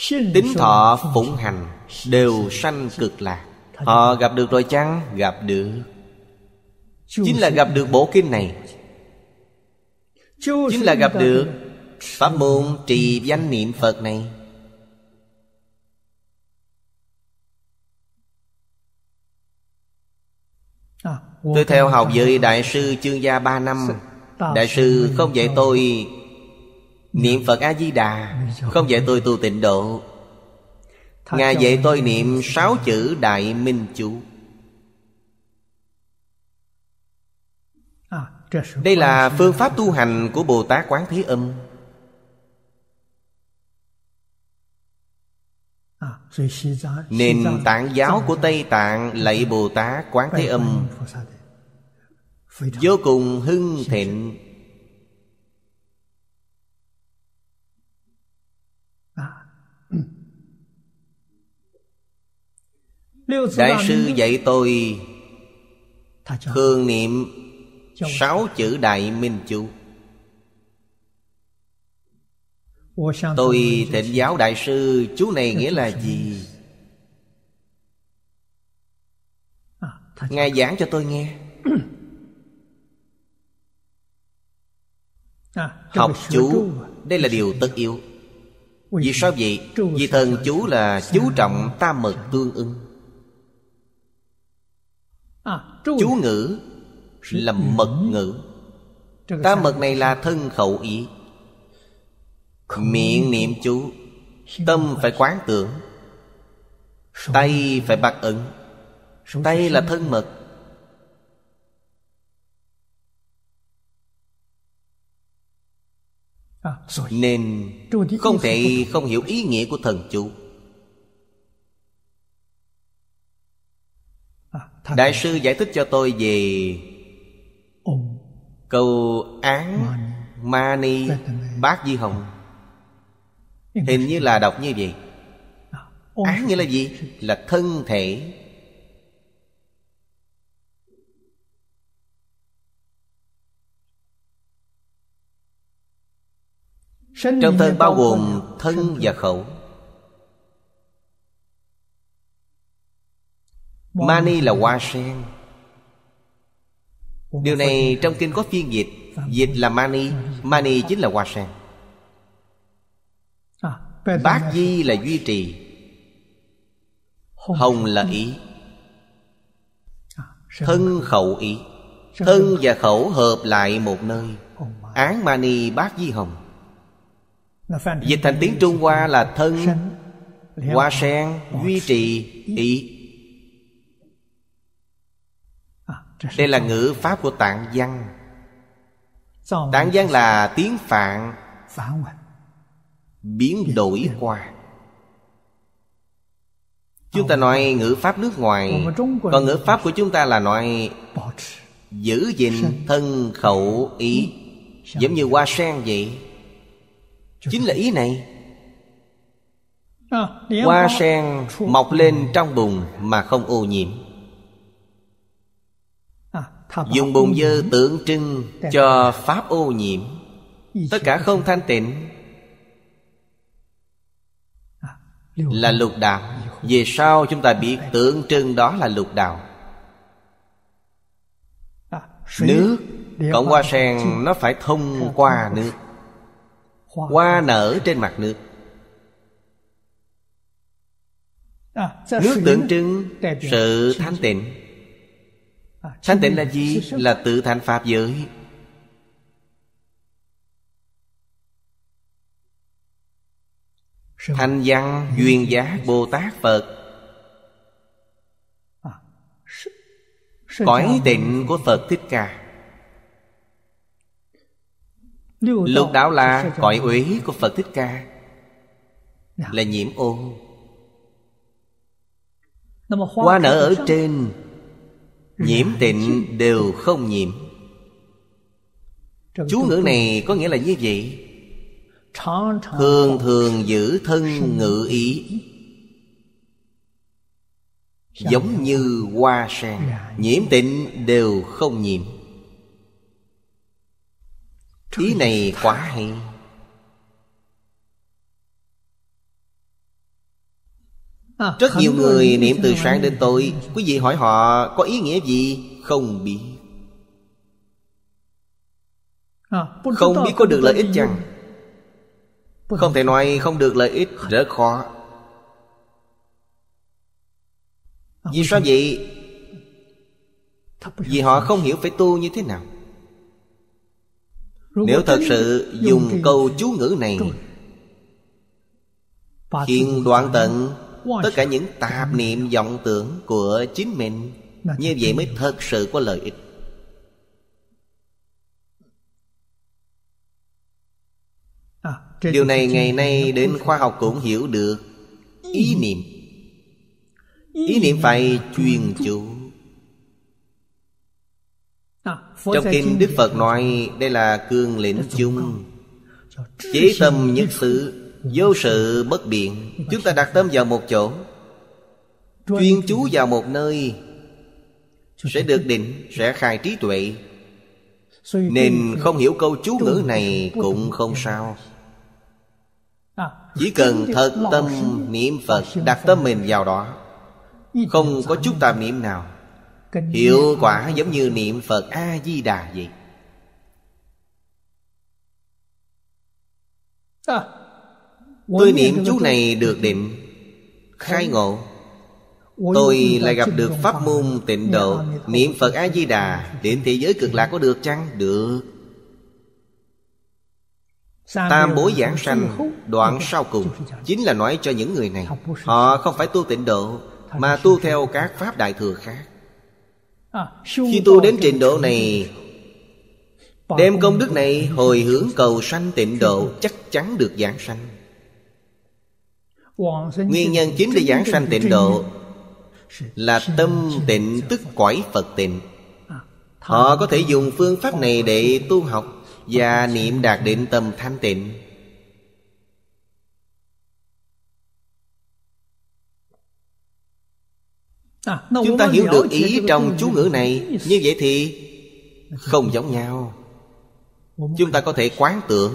Speaker 1: tính thọ phụng hành đều sanh cực lạc họ gặp được rồi chăng gặp được chính là gặp được bộ kinh này
Speaker 2: chính là gặp được
Speaker 1: pháp môn trì danh niệm phật này
Speaker 2: à, tôi theo học với
Speaker 1: đại sư chương gia ba năm đại sư không dạy tôi Niệm Phật A-di-đà Không dạy tôi tu tịnh độ Ngài dạy tôi niệm sáu chữ Đại Minh Chú Đây là phương pháp tu hành của Bồ Tát Quán Thế Âm
Speaker 2: Nền tảng
Speaker 1: giáo của Tây Tạng lạy Bồ Tát Quán Thế Âm Vô cùng hưng thịnh Đại sư dạy tôi Thường niệm Sáu chữ Đại Minh Chủ
Speaker 2: Tôi thịnh
Speaker 1: giáo đại sư Chú này nghĩa là gì à, Ngài giảng cho tôi nghe à, Học chú Đây là điều tất yếu Vì sao vậy? Vì thần chú là chú trọng tam mật tương ưng À, chú ngữ là mật ngữ ta mật này là thân khẩu ý miệng niệm chú tâm phải quán tưởng tay phải bạc ẩn tay là thân mật à, nên không thể không hiểu ý nghĩa của thần chú Đại sư giải thích cho tôi về Câu án Mani Bát Di Hồng Hình như là đọc như vậy à, Án nghĩa là gì? Là thân thể Trong thân bao gồm thân và khẩu Mani là hoa sen Điều này trong kinh có phiên dịch Dịch là mani Mani chính là hoa sen à, Bát di là duy trì Hồng là ý à, Thân khẩu ý Thân và khẩu hợp lại một nơi Án mani bát di hồng Dịch thành tiếng Trung Hoa là thân Hoa sen duy trì ý đây là ngữ pháp của tạng văn
Speaker 2: tạng văn là
Speaker 1: tiếng phạn biến đổi qua chúng ta nói ngữ pháp nước ngoài còn ngữ pháp của chúng ta là nói giữ gìn thân khẩu ý giống như hoa sen vậy chính là ý này à, hoa sen mọc lên trong bùn mà không ô nhiễm dùng bùn dơ tượng trưng cho pháp ô nhiễm tất cả không thanh tịnh
Speaker 3: à, là
Speaker 1: lục đạo về sau chúng ta biết tượng trưng đó là lục đạo à, nước cộng hoa sen nó phải thông qua nước hoa nở trên mặt nước
Speaker 2: à, nước tượng trưng sự thanh
Speaker 1: tịnh Thanh tịnh là gì? Là tự thành Pháp giới Thanh văn, duyên giá Bồ Tát, Phật
Speaker 2: Cõi tịnh
Speaker 1: của Phật Thích Ca
Speaker 2: Lục đạo là cõi uế
Speaker 1: của Phật Thích Ca Là nhiễm ô Hoa nở ở trên nhiễm tịnh đều không nhiễm
Speaker 2: chú ngữ này
Speaker 1: có nghĩa là như vậy thường thường giữ thân ngữ ý giống như hoa sen dạ. nhiễm tịnh đều không nhiễm ý này quá hay À, rất nhiều người niệm từ sáng đến tối Quý vị hỏi họ có ý nghĩa gì Không biết
Speaker 2: à, Không biết có được lợi ích chăng
Speaker 1: Không thể nói không được lợi ích Rất khó à, Vì sao vậy Vì họ không hiểu phải tu như thế nào Nếu thật sự dùng câu chú ngữ này
Speaker 2: hiện đoạn
Speaker 1: tận tất cả những tạp niệm vọng tưởng của chính mình như vậy mới thật sự có lợi ích
Speaker 2: à, điều này ngày nay đến khoa
Speaker 1: học cũng hiểu được ý ừ. niệm ý niệm phải truyền chủ
Speaker 2: à, trong kinh đức
Speaker 1: phật nói đây là cương lĩnh chung chế tâm nhất xứ Vô sự bất biện Chúng ta đặt tâm vào một chỗ Chuyên chú vào một nơi Sẽ được định Sẽ khai trí tuệ Nên không hiểu câu chú ngữ này Cũng không sao Chỉ cần thật tâm niệm Phật Đặt tâm mình vào đó Không có chút tạm niệm nào Hiệu quả giống như niệm Phật A-di-đà vậy Tôi niệm chú này được định Khai ngộ
Speaker 2: Tôi lại gặp được pháp
Speaker 1: môn tịnh độ Niệm Phật A-di-đà Đến thế giới cực lạc có được chăng? Được
Speaker 2: Tam bối giảng sanh
Speaker 1: Đoạn sau cùng Chính là nói cho những người này Họ không phải tu tịnh độ Mà tu theo các pháp đại thừa khác à, Khi tu đến trình độ này Đem công đức này hồi hướng cầu sanh tịnh độ Chắc chắn được giảng sanh Nguyên nhân chính để giảng sanh tịnh độ Là tâm tịnh tức quải Phật tịnh Họ có thể dùng phương pháp này để tu học Và niệm đạt đến tâm thanh tịnh
Speaker 2: Chúng ta hiểu được ý trong chú ngữ
Speaker 1: này Như vậy thì không giống nhau Chúng ta có thể quán tưởng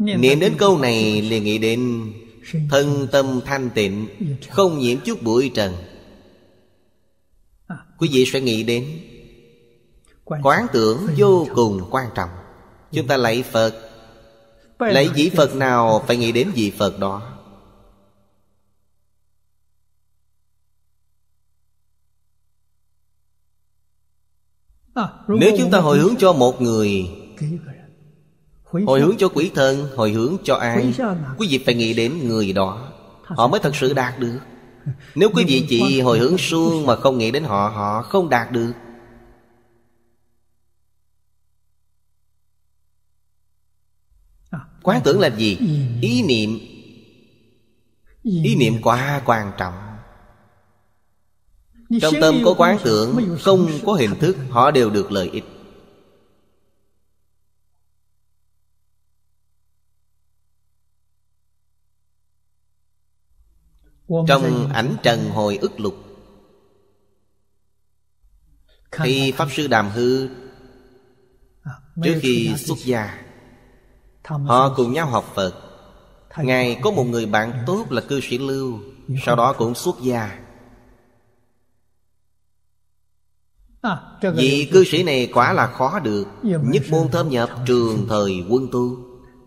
Speaker 2: Niệm đến câu này
Speaker 1: liền nghĩ đến Thân tâm thanh tịnh Không nhiễm chút bụi trần à. Quý vị sẽ nghĩ đến Quán tưởng vô cùng quan trọng Chúng ta lạy Phật lấy vị Phật nào phải nghĩ đến vị Phật đó
Speaker 2: à, Nếu chúng ta hồi hướng cho
Speaker 1: một người Hồi hướng cho quỷ thần Hồi hướng cho ai Quý vị phải nghĩ đến người đó Họ mới thật sự đạt được Nếu quý vị chỉ hồi hướng suông Mà không nghĩ đến họ Họ không đạt được à, Quán tưởng là gì? Ý niệm Ý niệm quá quan trọng
Speaker 2: Trong tâm có quán tưởng Không có
Speaker 1: hình thức Họ đều được lợi ích trong ảnh trần hồi ức lục khi pháp sư đàm hư à, trước khi xuất gia họ cùng nhau học phật ngài có một người bạn tốt là cư sĩ lưu sau đó cũng xuất gia
Speaker 2: à, Vị cư sĩ
Speaker 1: này quả là khó được Nhất môn thơm nhập trường thời quân tu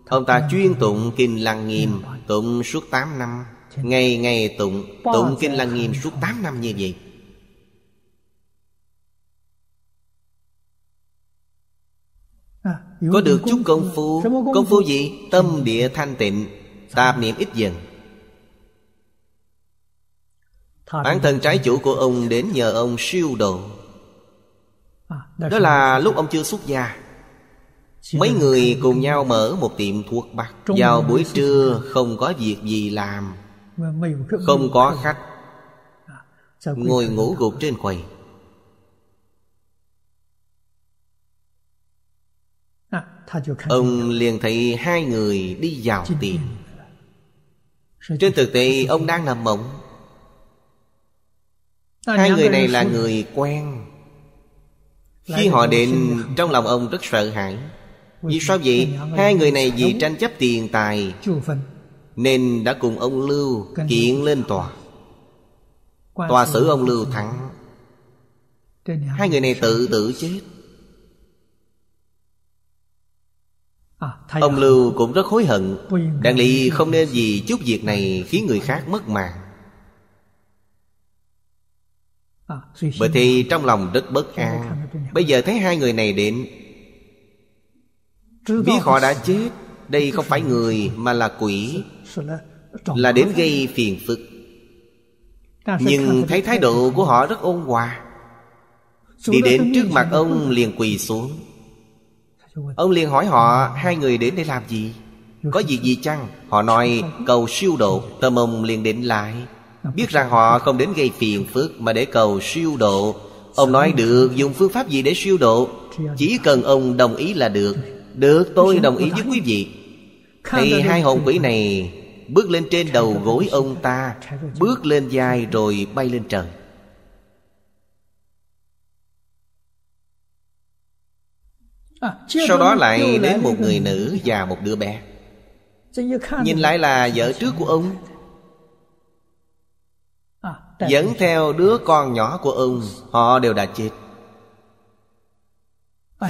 Speaker 1: Ông ta chuyên tụng kinh lăng nghiêm Tụng suốt 8 năm Ngày ngày tụng Tụng kinh lăng nghiêm suốt 8 năm như vậy à, Có được chút công phu Công phu gì? Tâm địa thanh tịnh Tạp niệm ít dần Bản thân trái chủ của ông đến nhờ ông siêu độ à, Đó là lúc ông chưa xuất gia Mấy người cùng nhau mở một tiệm thuốc bắc Vào buổi trưa không có việc gì làm
Speaker 2: không có khách à, ngồi ngủ gục trên quầy à, ông
Speaker 1: liền thấy hai người đi vào tiệm trên thực tế ông đang nằm mộng à, hai người này là người quen khi họ đến trong lòng ông rất sợ hãi vì sao vậy hai người này vì tranh chấp tiền tài nên đã cùng ông Lưu kiện lên tòa
Speaker 2: Tòa xử ông
Speaker 1: Lưu thắng Hai người này tự tử chết à, Ông Lưu cũng rất hối hận Đảng lý không nên vì chút việc này Khiến người khác mất mạng à, Bởi thì trong lòng rất bất an Bây giờ thấy hai người này đến Biết họ đã chết đây không phải người mà là quỷ Là đến gây phiền phức Nhưng thấy thái độ của họ rất ôn hòa Đi đến trước mặt ông liền quỳ xuống Ông liền hỏi họ Hai người đến để làm gì Có việc gì chăng Họ nói cầu siêu độ Tâm ông liền định lại Biết rằng họ không đến gây phiền phức Mà để cầu siêu độ Ông nói được dùng phương pháp gì để siêu độ Chỉ cần ông đồng ý là được được tôi đồng ý với quý vị Thì hai hồn quỷ này Bước lên trên đầu gối ông ta Bước lên dài rồi bay lên trời
Speaker 2: à, Sau đó lại đến một người
Speaker 1: nữ và một đứa bé Nhìn lại là vợ trước của ông
Speaker 2: à, Dẫn
Speaker 1: theo đứa con nhỏ của ông Họ đều đã chết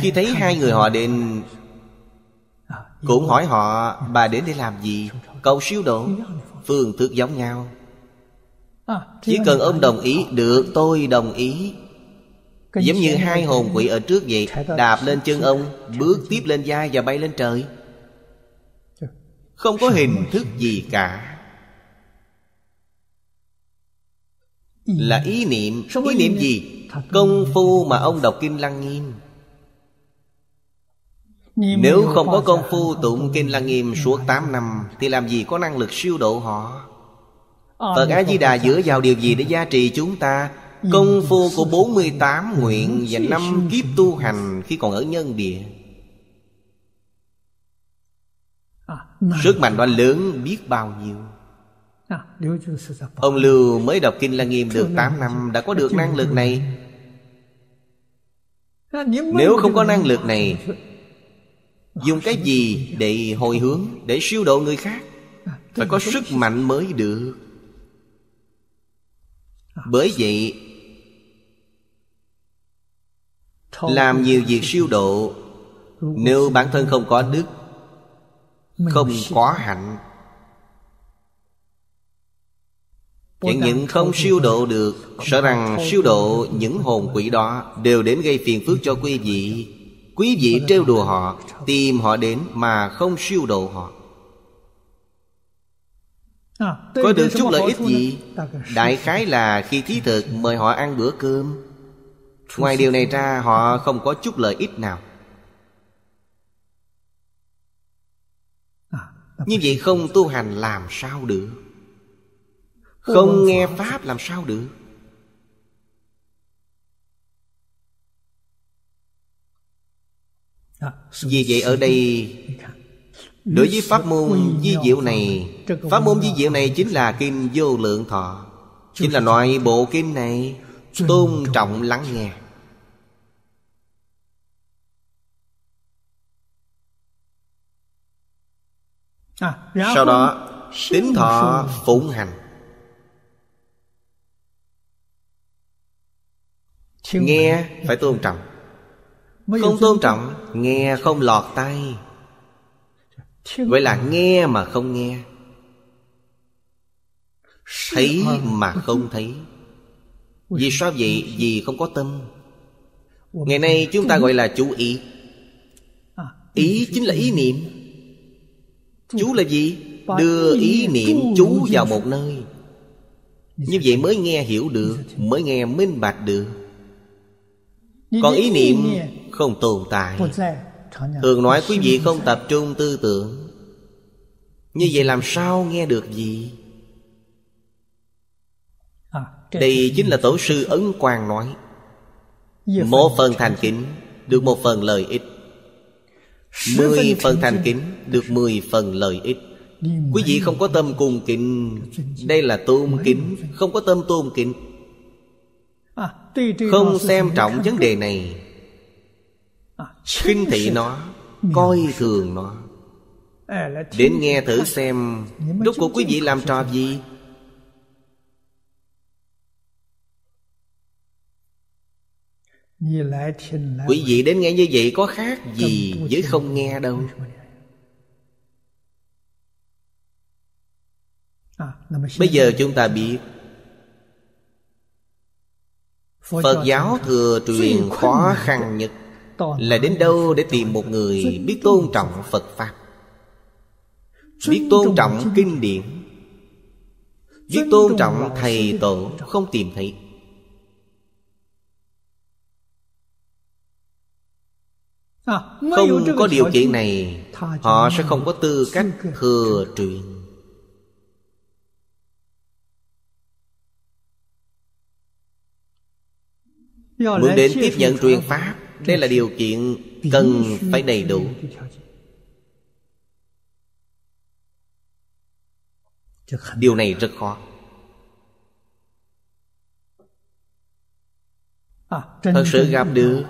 Speaker 1: Khi thấy hai người họ đến cũng hỏi họ bà đến để làm gì Cầu siêu độ Phương thức giống nhau
Speaker 2: à, Chỉ cần ông đồng
Speaker 1: ý Được tôi đồng ý Giống như hai hồn quỷ ở trước vậy Đạp lên chân ông Bước tiếp lên vai và bay lên trời Không có hình thức gì cả Là ý niệm Ý niệm gì Công phu mà ông đọc Kim Lăng Nghiêm
Speaker 2: nếu không có
Speaker 1: công phu tụng Kinh Lăng Nghiêm suốt 8 năm Thì làm gì có năng lực siêu độ họ
Speaker 2: ờ, Phật A-di-đà
Speaker 1: dựa vào điều gì để gia trì chúng ta ừ. Công phu của 48 nguyện ừ. và năm ừ. kiếp tu hành khi còn ở nhân địa à, Sức mạnh đó lớn biết bao nhiêu à, Ông Lưu mới đọc Kinh Lăng Nghiêm được 8 năm Đã có được à, năng lực này
Speaker 2: Nếu không có năng
Speaker 1: lực này Dùng cái gì để hồi hướng Để siêu độ người khác Phải có sức mạnh mới được Bởi vậy Làm nhiều việc siêu độ Nếu bản thân không có đức Không có hạnh Chẳng những không siêu độ được Sợ rằng siêu độ những hồn quỷ đó Đều đến gây phiền phức cho quý vị Quý vị trêu đùa họ Tìm họ đến mà không siêu độ họ
Speaker 2: à, Có được chút lợi ích gì Đại
Speaker 1: khái là khi thí thực mời họ ăn bữa cơm Ngoài điều này ra họ không có chút lợi ích nào à, Như vậy không tu hành làm sao được
Speaker 3: Không nghe Pháp
Speaker 1: làm sao được Vì vậy ở đây Đối với pháp môn di diệu này Pháp môn di diệu này chính là Kinh Vô Lượng Thọ Chính là loại bộ kinh này Tôn trọng lắng nghe
Speaker 2: Sau đó Tính thọ
Speaker 1: phụng hành Nghe phải tôn trọng không tôn trọng Nghe không lọt tay Vậy là nghe mà không nghe Thấy mà không thấy Vì sao vậy? Vì không có tâm Ngày nay chúng ta gọi là chủ à, ý Ý chính là ý niệm Chú là gì? Đưa ý niệm chú vào một nơi Như vậy mới nghe hiểu được Mới nghe minh bạch được Còn ý niệm không tồn tại Thường nói quý vị không tập trung tư tưởng Như vậy làm sao nghe được gì
Speaker 2: à, Đây chính là
Speaker 1: tổ sư Ấn Quang nói Một phần thành kính Được một phần lợi ích Mười phần thành kính Được mười phần lợi ích Quý vị không có tâm cùng kính Đây là tôn kính Không có tâm tôn kính
Speaker 2: à, Không xem trọng vấn đề
Speaker 1: này À, khinh thị nó coi thường nó
Speaker 2: à, đến nghe thử
Speaker 1: xem lúc của quý vị làm trò gì quý vị đến nghe như vậy có khác gì với không nghe đâu à, bây giờ chúng ta biết
Speaker 2: phật giáo
Speaker 1: thừa truyền khó khăn nhất là đến đâu để tìm một người biết tôn trọng phật pháp biết tôn trọng kinh điển biết tôn trọng thầy tổ không tìm thấy
Speaker 3: à, không có điều kiện này
Speaker 1: họ sẽ không có tư cách thừa truyền
Speaker 2: muốn đến tiếp nhận truyền pháp đây là điều kiện cần phải đầy đủ
Speaker 1: điều này rất khó
Speaker 2: thật sự gặp được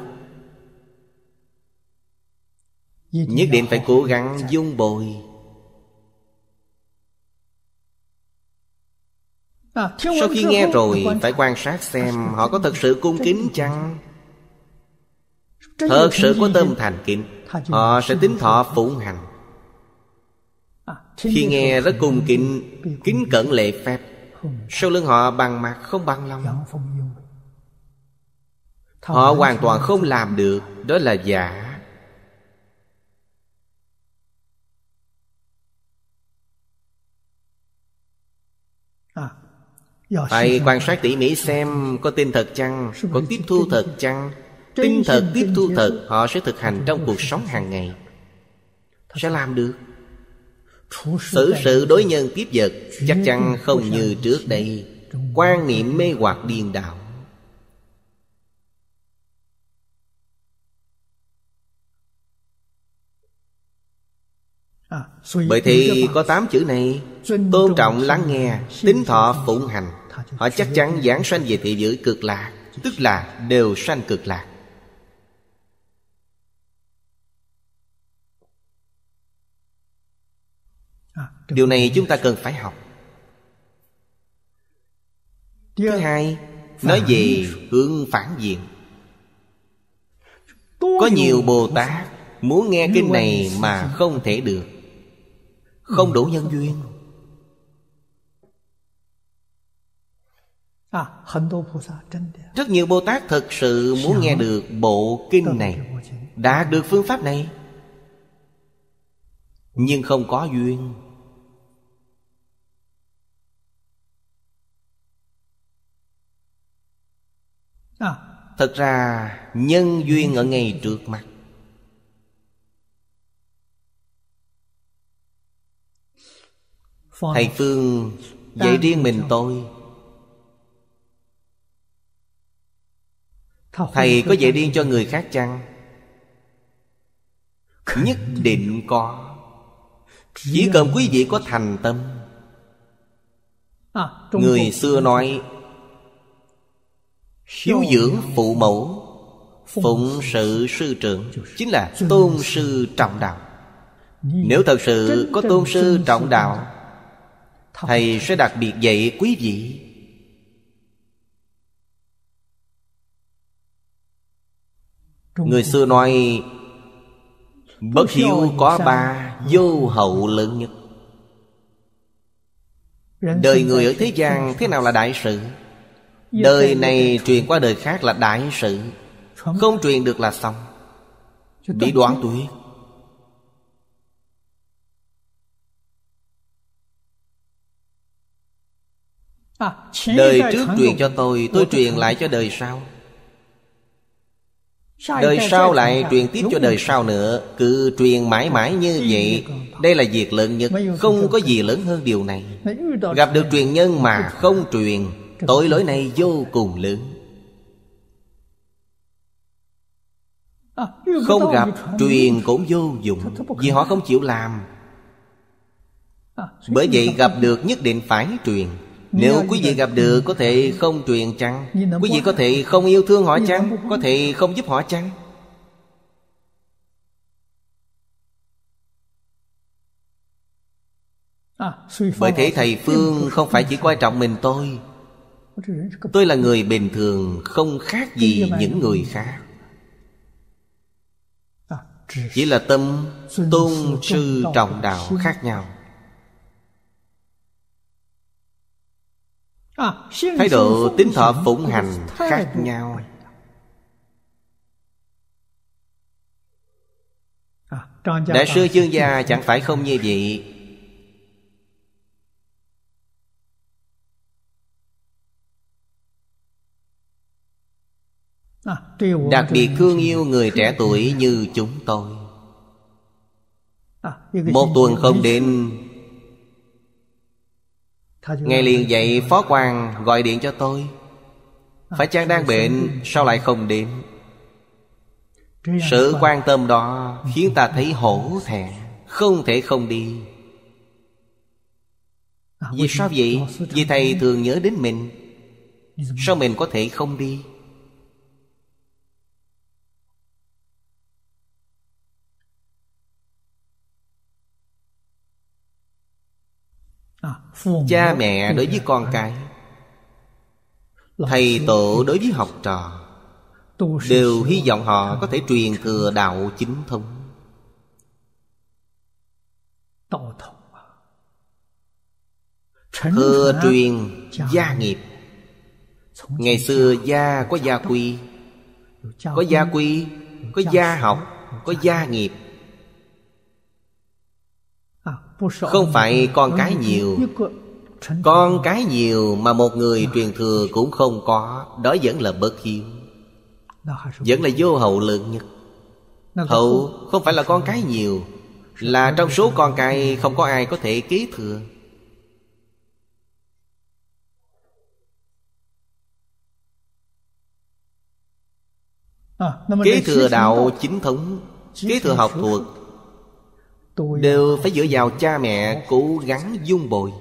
Speaker 1: nhất định phải cố gắng dung bồi
Speaker 3: sau khi nghe rồi phải
Speaker 1: quan sát xem họ có thật sự cung kính chăng Thật sự có tâm thành kính Họ sẽ tính thọ phụng hành
Speaker 2: à, Khi nghe
Speaker 1: rất cung kính Kính cẩn lệ phép Sau lưng họ bằng mặt không bằng lòng Họ hoàn toàn không làm được Đó là giả à, Phải quan sát tỉ mỉ xem Có tin thật chăng Có tiếp thu thật chăng Tin thật tiếp thu thật Họ sẽ thực hành trong cuộc sống hàng ngày Sẽ làm được Xử sự đối nhân tiếp vật Chắc chắn không như trước đây quan niệm mê hoặc điên đạo
Speaker 2: à, Bởi thì có tám chữ này
Speaker 1: Tôn trọng lắng nghe Tính thọ phụng hành Họ chắc chắn giảng sanh về thị giới cực lạc Tức là đều sanh cực lạc điều này chúng ta cần phải học thứ hai nói về hướng phản diện có nhiều bồ tát muốn nghe kinh này mà không thể được không đủ nhân duyên à, rất nhiều bồ tát thật sự muốn nghe được bộ kinh này đạt được phương pháp này nhưng không có duyên À. Thật ra nhân duyên ở ngay trước mặt Thầy Phương dạy riêng mình tôi Thầy có dạy riêng cho người khác chăng? Nhất định có Chỉ cần quý vị có thành tâm
Speaker 2: à, Người
Speaker 1: xưa nói hiếu dưỡng phụ mẫu phụng sự sư trưởng chính là tôn sư trọng đạo nếu thật sự có tôn sư trọng đạo thầy sẽ đặc biệt dạy quý vị người xưa nói bất hiếu có ba vô hậu lớn nhất
Speaker 2: đời người ở thế gian
Speaker 1: thế nào là đại sự Đời này truyền qua đời khác là đại sự Không truyền được là xong Bị đoán tuyệt
Speaker 2: à, Đời trước truyền cho tôi Tôi truyền lại
Speaker 1: cho đời sau
Speaker 2: Đời sau lại truyền tiếp cho đời sau
Speaker 1: nữa Cứ truyền mãi mãi như vậy Đây là việc lớn nhất Không có gì lớn hơn điều này Gặp được truyền nhân mà không truyền Tội lỗi này vô cùng lớn
Speaker 2: à, Không gặp truyền
Speaker 1: cũng vô dụng Vì họ không chịu làm
Speaker 2: à, Bởi vậy gặp được
Speaker 1: nhất định phải truyền Nếu quý vị gặp được có thể không truyền chăng Quý vị có thể không yêu thương họ chăng Có thể không giúp họ chăng
Speaker 2: à, Bởi thế thầy Phương không phải chỉ quan
Speaker 1: trọng mình tôi tôi là người bình thường không khác gì những người khác à, chỉ là tâm tôn sư trọng đạo khác nhau
Speaker 2: à, thái độ tín thọ phụng hành khác nhau à, đại sư chương gia chẳng
Speaker 1: phải không như vậy
Speaker 2: đặc biệt thương yêu người trẻ tuổi
Speaker 1: như chúng tôi
Speaker 2: à, một tuần không đến Ngày liền dậy
Speaker 1: Phó quan gọi điện cho tôi à, Phải chăng đang bệnh Sao lại không đến Sự quan tâm đó Khiến ta thấy hổ thẹn Không thể không đi à, Vì sao vậy Vì thầy thường nhớ đến mình Sao mình có thể không đi À, cha mẹ đối với con cái à, thầy tổ đối với học trò đều hy vọng họ có thể truyền thừa đạo chính thống thừa à. truyền gia nghiệp ngày xưa gia có gia quy có gia quy có gia học có gia nghiệp
Speaker 2: không phải con cái nhiều
Speaker 1: Con cái nhiều mà một người truyền thừa cũng không có Đó vẫn là bất hiếu Vẫn là vô hậu lượng nhất Hậu không phải là con cái nhiều Là trong số con cái không có ai có thể kế thừa
Speaker 2: à, Kế thừa đạo
Speaker 1: chính thống Kế thừa học thuộc đều à, phải dựa vào cha mẹ cố gắng dung bồi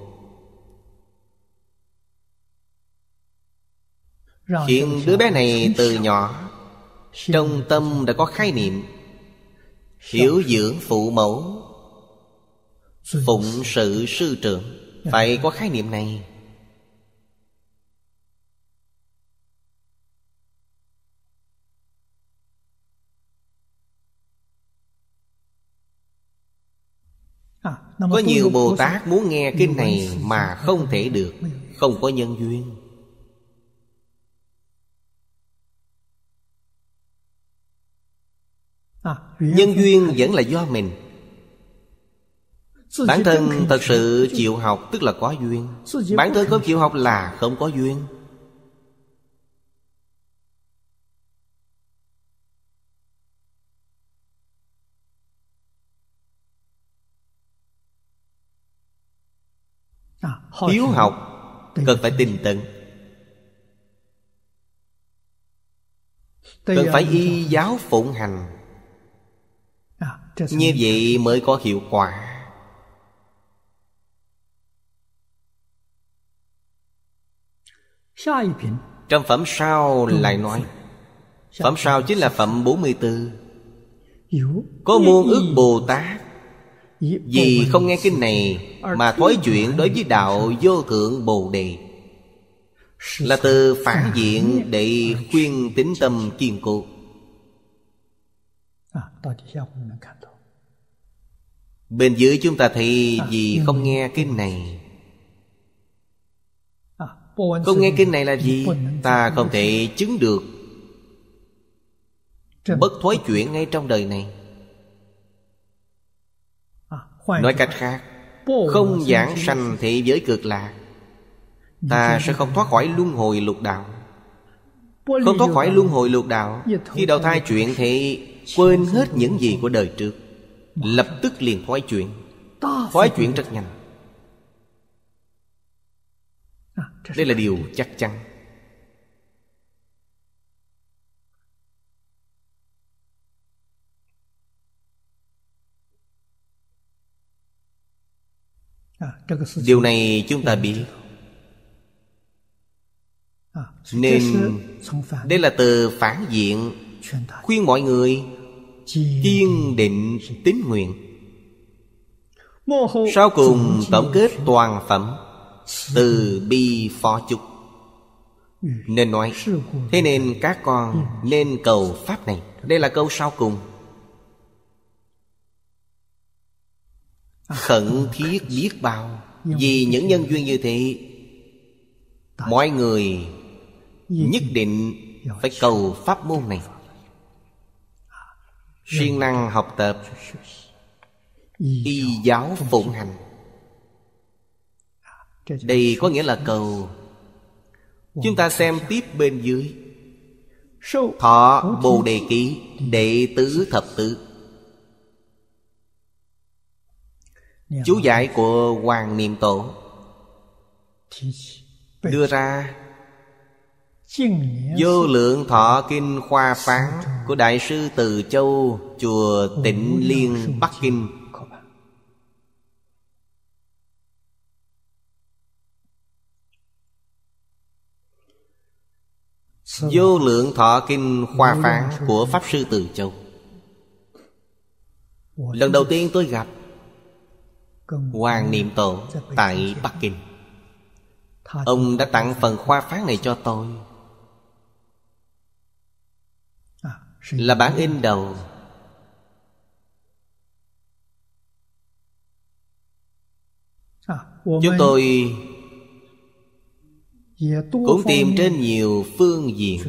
Speaker 2: khiến đứa bé
Speaker 1: này từ nhỏ trong tâm đã có khái niệm hiểu dưỡng phụ mẫu phụng sự sư trưởng dạ. phải có khái niệm này Có nhiều Bồ Tát muốn nghe kinh này mà không thể được Không có nhân duyên
Speaker 2: à, Nhân duyên vẫn là
Speaker 1: do mình Bản thân thật sự chịu học tức là có duyên Bản thân không chịu học là không có duyên hiếu học cần phải tinh tận cần phải y giáo phụng hành à, như vậy mới có hiệu quả trong phẩm sau lại nói Phẩm sau chính là phẩm 44 Có muôn ước Bồ Tát vì không nghe kinh này Mà thối chuyện đối với đạo vô thượng Bồ Đề Là từ phản diện để khuyên tính tâm kiên cố à, Bên dưới chúng ta thì à, vì không nghe kinh này
Speaker 2: à, Không nghe kinh này là gì?
Speaker 1: Ta không thể chứng được Bất thối chuyển ngay trong đời này nói cách khác
Speaker 2: không giảng sanh
Speaker 1: thế giới cực lạc ta sẽ không thoát khỏi luân hồi lục đạo
Speaker 2: không thoát khỏi luân
Speaker 1: hồi lục đạo khi đầu thai chuyện thì quên hết những gì của đời trước lập tức liền thoái chuyện thoái chuyện rất nhanh à, đây là điều chắc chắn điều này chúng ta biết à, nên đây là từ phản diện khuyên mọi người kiên định tín nguyện
Speaker 2: sau cùng tổng
Speaker 1: kết toàn phẩm từ bi phó chúc ừ. nên nói thế nên các con ừ. nên cầu pháp này đây là câu sau cùng khẩn thiết biết bao vì những nhân duyên như thế mọi người nhất định phải cầu pháp môn này siêng năng học tập y giáo phụng hành đây có nghĩa là cầu chúng ta xem tiếp bên dưới thọ bồ đề ký đệ tứ thập tứ chú giải của hoàng niệm tổ đưa ra vô lượng thọ kinh khoa phán của đại sư từ châu chùa tịnh liên bắc kinh Vô lượng thọ kinh khoa phán của Pháp Sư Từ Châu
Speaker 2: Lần đầu tiên tôi gặp Hoàng Niệm Tổ tại
Speaker 1: Bắc Kinh Ông đã tặng phần khoa phán này cho tôi à, Là bản in đầu à, Chúng tôi Cũng tìm trên nhiều phương diện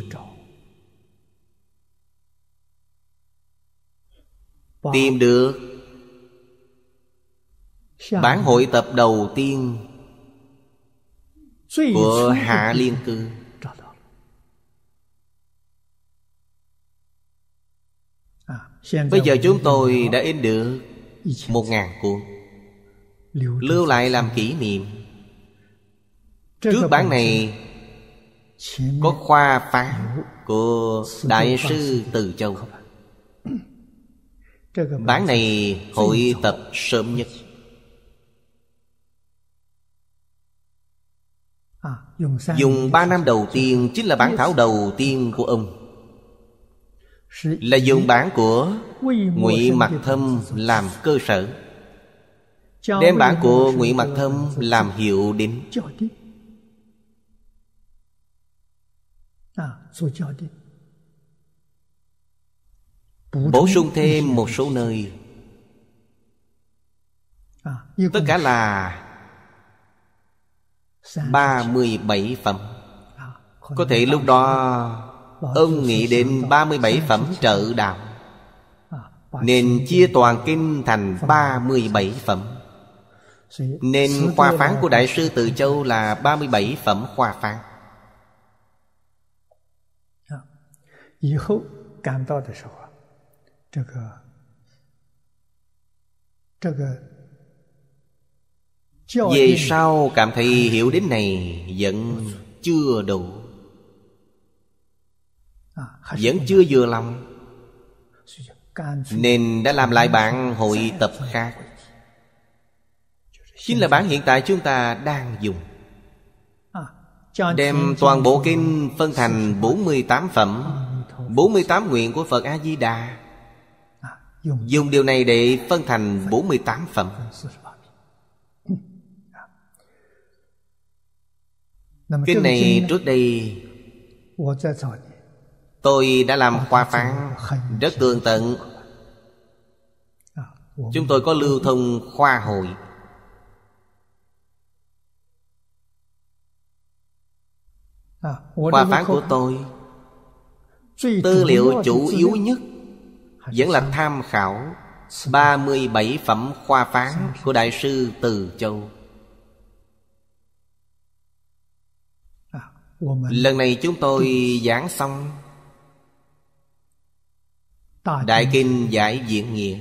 Speaker 1: Tìm được Bản hội tập đầu tiên Của Hạ Liên Cư
Speaker 2: à, Bây giờ chúng tôi đã in
Speaker 1: được Một ngàn cuốn, Lưu lại làm kỷ niệm
Speaker 2: Trước bản này
Speaker 1: Có khoa phán Của Đại sư Từ Châu Bản này hội tập sớm nhất
Speaker 2: À, dùng 3
Speaker 1: năm đầu tiên chính là bản thảo đầu tiên của ông Là dùng bản của Ngụy Mặc Thâm làm cơ sở
Speaker 2: Đem bản của Ngụy Mặc Thâm
Speaker 1: làm hiệu đính à, Bổ sung thêm một số nơi à, Tất cả là 37 phẩm ờ, Có thể lúc đó Ông nghĩ đến 37 phẩm trợ đạo ờ, Nên chia toàn kinh thành 37 phẩm Nên khoa phán của Đại sư Từ Châu là 37 phẩm khoa phán
Speaker 2: dạ. Cảm
Speaker 1: về sau cảm thấy hiểu đến này Vẫn chưa đủ à, Vẫn chưa vừa lòng Nên đã làm lại bạn hội tập khác Chính là bản hiện tại chúng ta đang dùng à, Đem toàn bộ kinh phân thành 48 phẩm 48 à, nguyện của Phật A-di-đà Dùng điều này để phân thành 48 phẩm Kinh này trước đây Tôi đã làm khoa phán Rất tường tận à, Chúng tôi có lưu thông khoa hội Khoa à, phán của tôi
Speaker 2: Tư liệu chủ yếu nhất
Speaker 1: Vẫn là tham khảo 37 phẩm khoa phán của Đại sư Từ Châu lần này chúng tôi giảng xong đại kinh giải Diễn nghĩa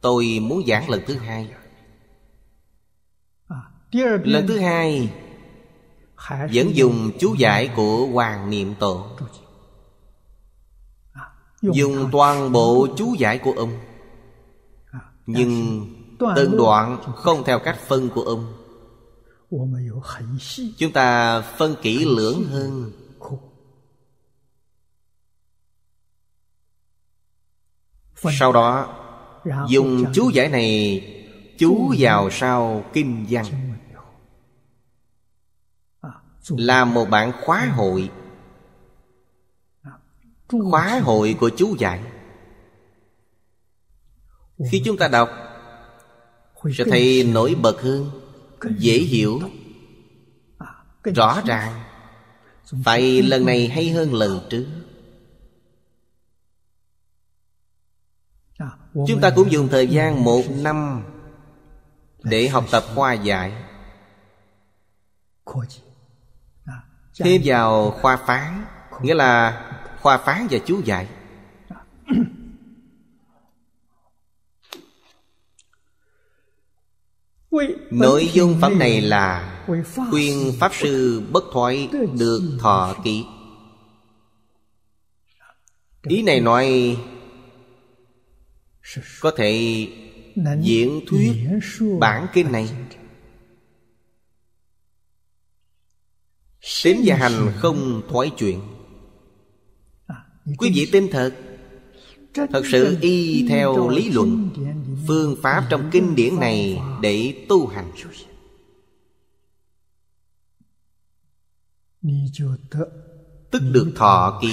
Speaker 1: tôi muốn giảng lần thứ hai à, lần thứ hai vẫn dùng chú giải của hoàng niệm tổ à, dùng toàn bộ chú giải của ông à, nhưng từng đoạn không theo cách phân của ông chúng ta phân kỹ lưỡng hơn sau đó dùng chú giải này chú vào sau kinh văn à, là một bạn khóa hội à, khóa hội của chú giải khi chúng ta đọc sẽ thấy nổi bật hơn dễ hiểu rõ ràng phải lần này hay hơn lần trước chúng ta cũng dùng thời gian một năm để học tập khoa dạy thêm vào khoa phán nghĩa là khoa phán và chú dạy Nội dung phẩm này là
Speaker 2: Quyên Pháp
Speaker 1: Sư Bất Thoại Được Thọ Ký Ý này nói Có thể diễn thuyết bản kinh này Tín và hành không thoái chuyện Quý vị tin thật thật sự y theo lý luận phương pháp trong kinh điển này để tu hành tức được thọ ký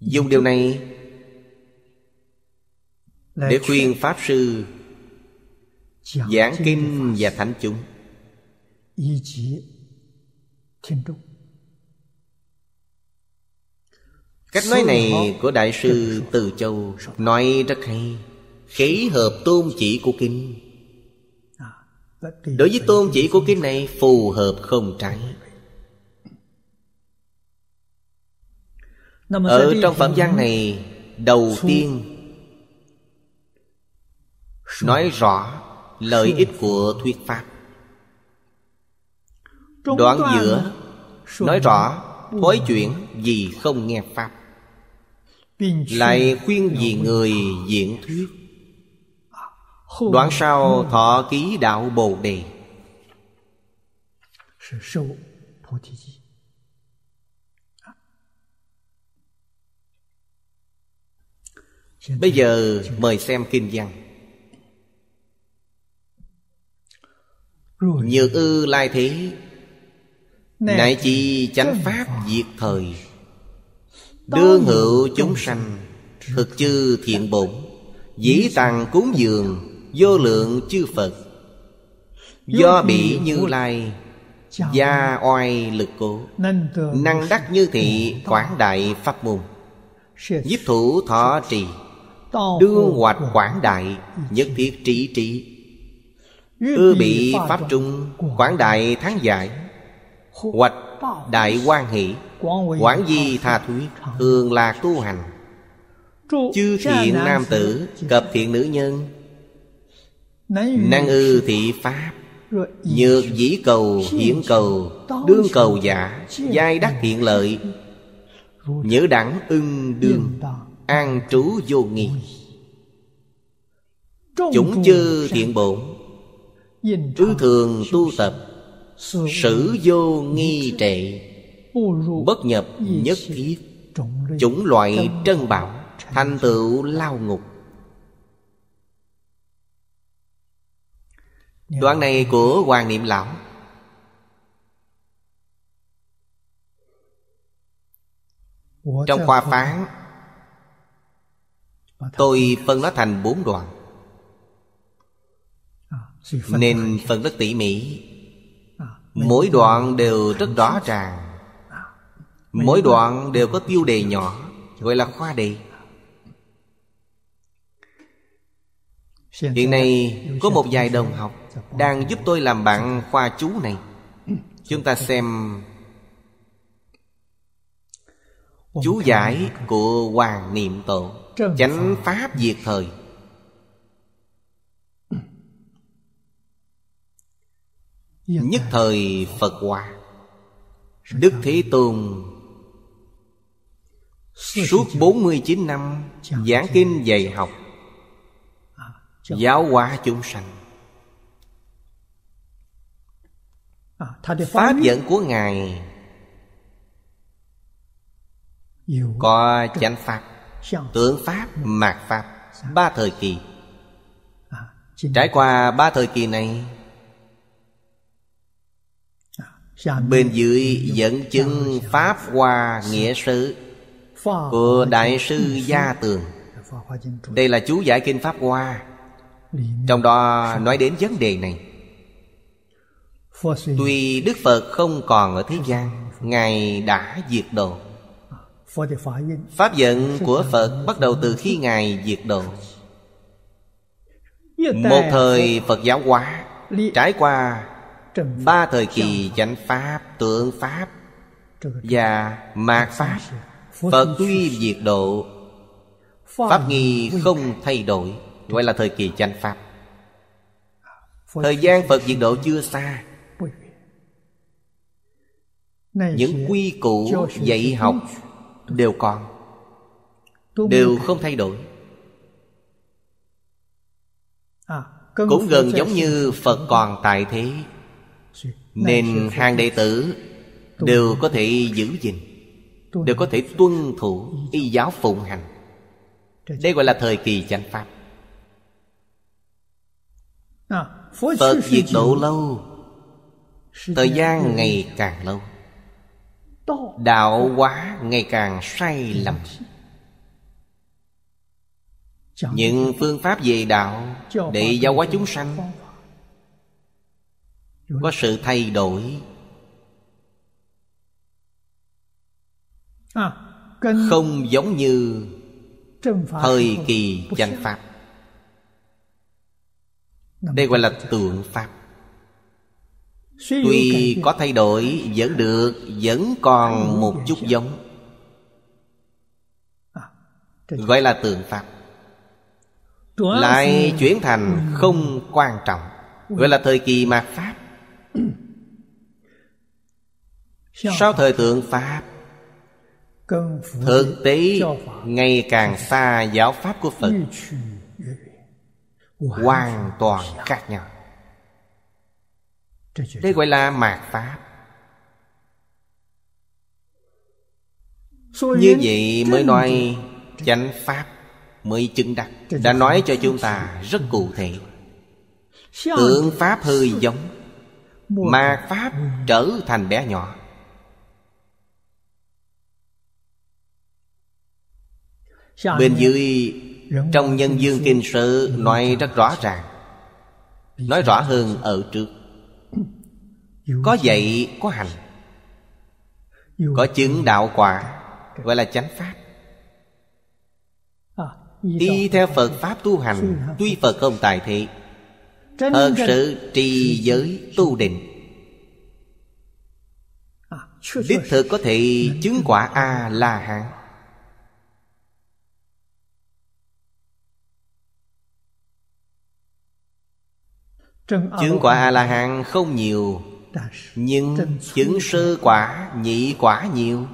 Speaker 1: dùng điều này để khuyên pháp sư giảng kinh và thánh chúng Cách nói này của Đại sư Từ Châu Nói rất hay Khế hợp tôn chỉ của kinh Đối với tôn chỉ của kinh này Phù hợp không trái
Speaker 2: Ở trong phẩm gian
Speaker 1: này Đầu tiên Nói rõ lợi ích của thuyết pháp Đoạn giữa
Speaker 2: Nói rõ Thối chuyển
Speaker 1: vì không nghe Pháp lại khuyên vì người diễn thuyết
Speaker 2: đoạn sau
Speaker 1: thọ ký đạo bồ đề bây giờ mời xem kinh văn nhược ư lai thế Nại chi chánh pháp diệt thời Đương hữu chúng sanh Thực chư thiện bổn Dĩ tàng cúng dường Vô lượng chư Phật Do bị như lai Gia oai lực cố Năng đắc như thị quảng đại pháp môn giúp thủ thọ trì
Speaker 2: Đương hoạch quảng
Speaker 1: đại Nhất thiết trí trí
Speaker 2: Ư bị pháp
Speaker 1: trung Quảng đại thắng giải
Speaker 2: Hoạch đại
Speaker 1: quan hỷ Quảng di tha thuyết Thường là tu hành
Speaker 2: Chư thiện nam tử
Speaker 1: Cập thiện nữ nhân Năng ư thị pháp Nhược dĩ cầu hiển cầu Đương cầu giả Giai đắc thiện lợi Nhớ đẳng ưng đương An trú vô nghi
Speaker 2: Chúng chư
Speaker 1: thiện bổn Ư thường tu tập Sử vô nghi trệ Bất nhập nhất thiết Chủng loại trân bảo Thành tựu lao ngục Đoạn này của Hoàng Niệm Lão Trong khoa phán Tôi phân nó thành bốn đoạn
Speaker 2: à, Nên
Speaker 1: phân rất tỉ mỉ à, Mỗi đoạn đều rất rõ ràng Mỗi đoạn đều có tiêu đề nhỏ Gọi là khoa đề Hiện nay có một vài đồng học Đang giúp tôi làm bạn khoa chú này Chúng ta xem Chú giải của Hoàng Niệm Tổ Chánh Pháp Diệt Thời Nhất thời Phật Hoa Đức Thế Tôn Suốt 49 năm Giảng kinh dạy học Giáo hóa chúng sanh
Speaker 2: Pháp dẫn của
Speaker 1: Ngài Có chánh Pháp Tượng Pháp, mạc Pháp Ba thời kỳ Trải qua ba thời kỳ này Bên dưới dẫn chứng Pháp qua nghĩa sự của đại sư gia tường đây là chú giải kinh pháp hoa trong đó nói đến vấn đề này tuy đức phật không còn ở thế gian ngài đã diệt độ
Speaker 2: à,
Speaker 1: pháp vận của phật bắt đầu từ khi ngài diệt độ
Speaker 2: một thời
Speaker 1: phật giáo hóa trải qua ba thời kỳ chánh pháp tượng pháp và mạt pháp Phật tuy diệt độ
Speaker 2: Pháp nghi
Speaker 1: không thay đổi Gọi là thời kỳ chánh Pháp Thời gian Phật diệt độ chưa xa Những quy củ dạy học Đều còn Đều không thay đổi
Speaker 2: à, Cũng gần giống như Phật
Speaker 1: còn tại thế Nên hàng đệ tử Đều có thể giữ gìn đều có thể tuân thủ y giáo phụng hành đây gọi là thời kỳ chánh pháp
Speaker 2: à, phật diệt độ
Speaker 1: lâu thời gian ngày càng lâu đạo hóa ngày càng sai lầm những phương pháp về đạo để giáo hóa chúng sanh có sự thay đổi À, không giống như
Speaker 2: thời kỳ chân
Speaker 1: pháp đây gọi là tượng pháp
Speaker 2: tuy
Speaker 1: có thay đổi vẫn được vẫn còn một chút giống à, gọi là tượng pháp
Speaker 2: lại chuyển thành
Speaker 1: không quan trọng gọi là thời kỳ mạt pháp sau thời tượng pháp thực tế ngày càng xa giáo pháp của phật
Speaker 2: hoàn toàn
Speaker 1: khác nhau đây gọi là mạt pháp
Speaker 2: như vậy mới nói
Speaker 1: chánh pháp mới chứng đắc đã nói cho chúng ta rất cụ thể tượng pháp hơi giống mạt pháp trở thành bé nhỏ Bên dưới Trong nhân dương kinh sự Nói rất rõ ràng Nói rõ hơn ở trước Có dạy có hành Có chứng đạo quả Gọi là chánh pháp
Speaker 2: à, Y theo
Speaker 1: Phật Pháp tu hành Tuy Phật không tài thị
Speaker 2: Thật sự
Speaker 1: trì giới tu định à, Đích thực có thể chứng quả A-la-hán
Speaker 2: Chứng quả
Speaker 1: A-la-hán không nhiều Nhưng chứng sơ quả, nhị quả nhiều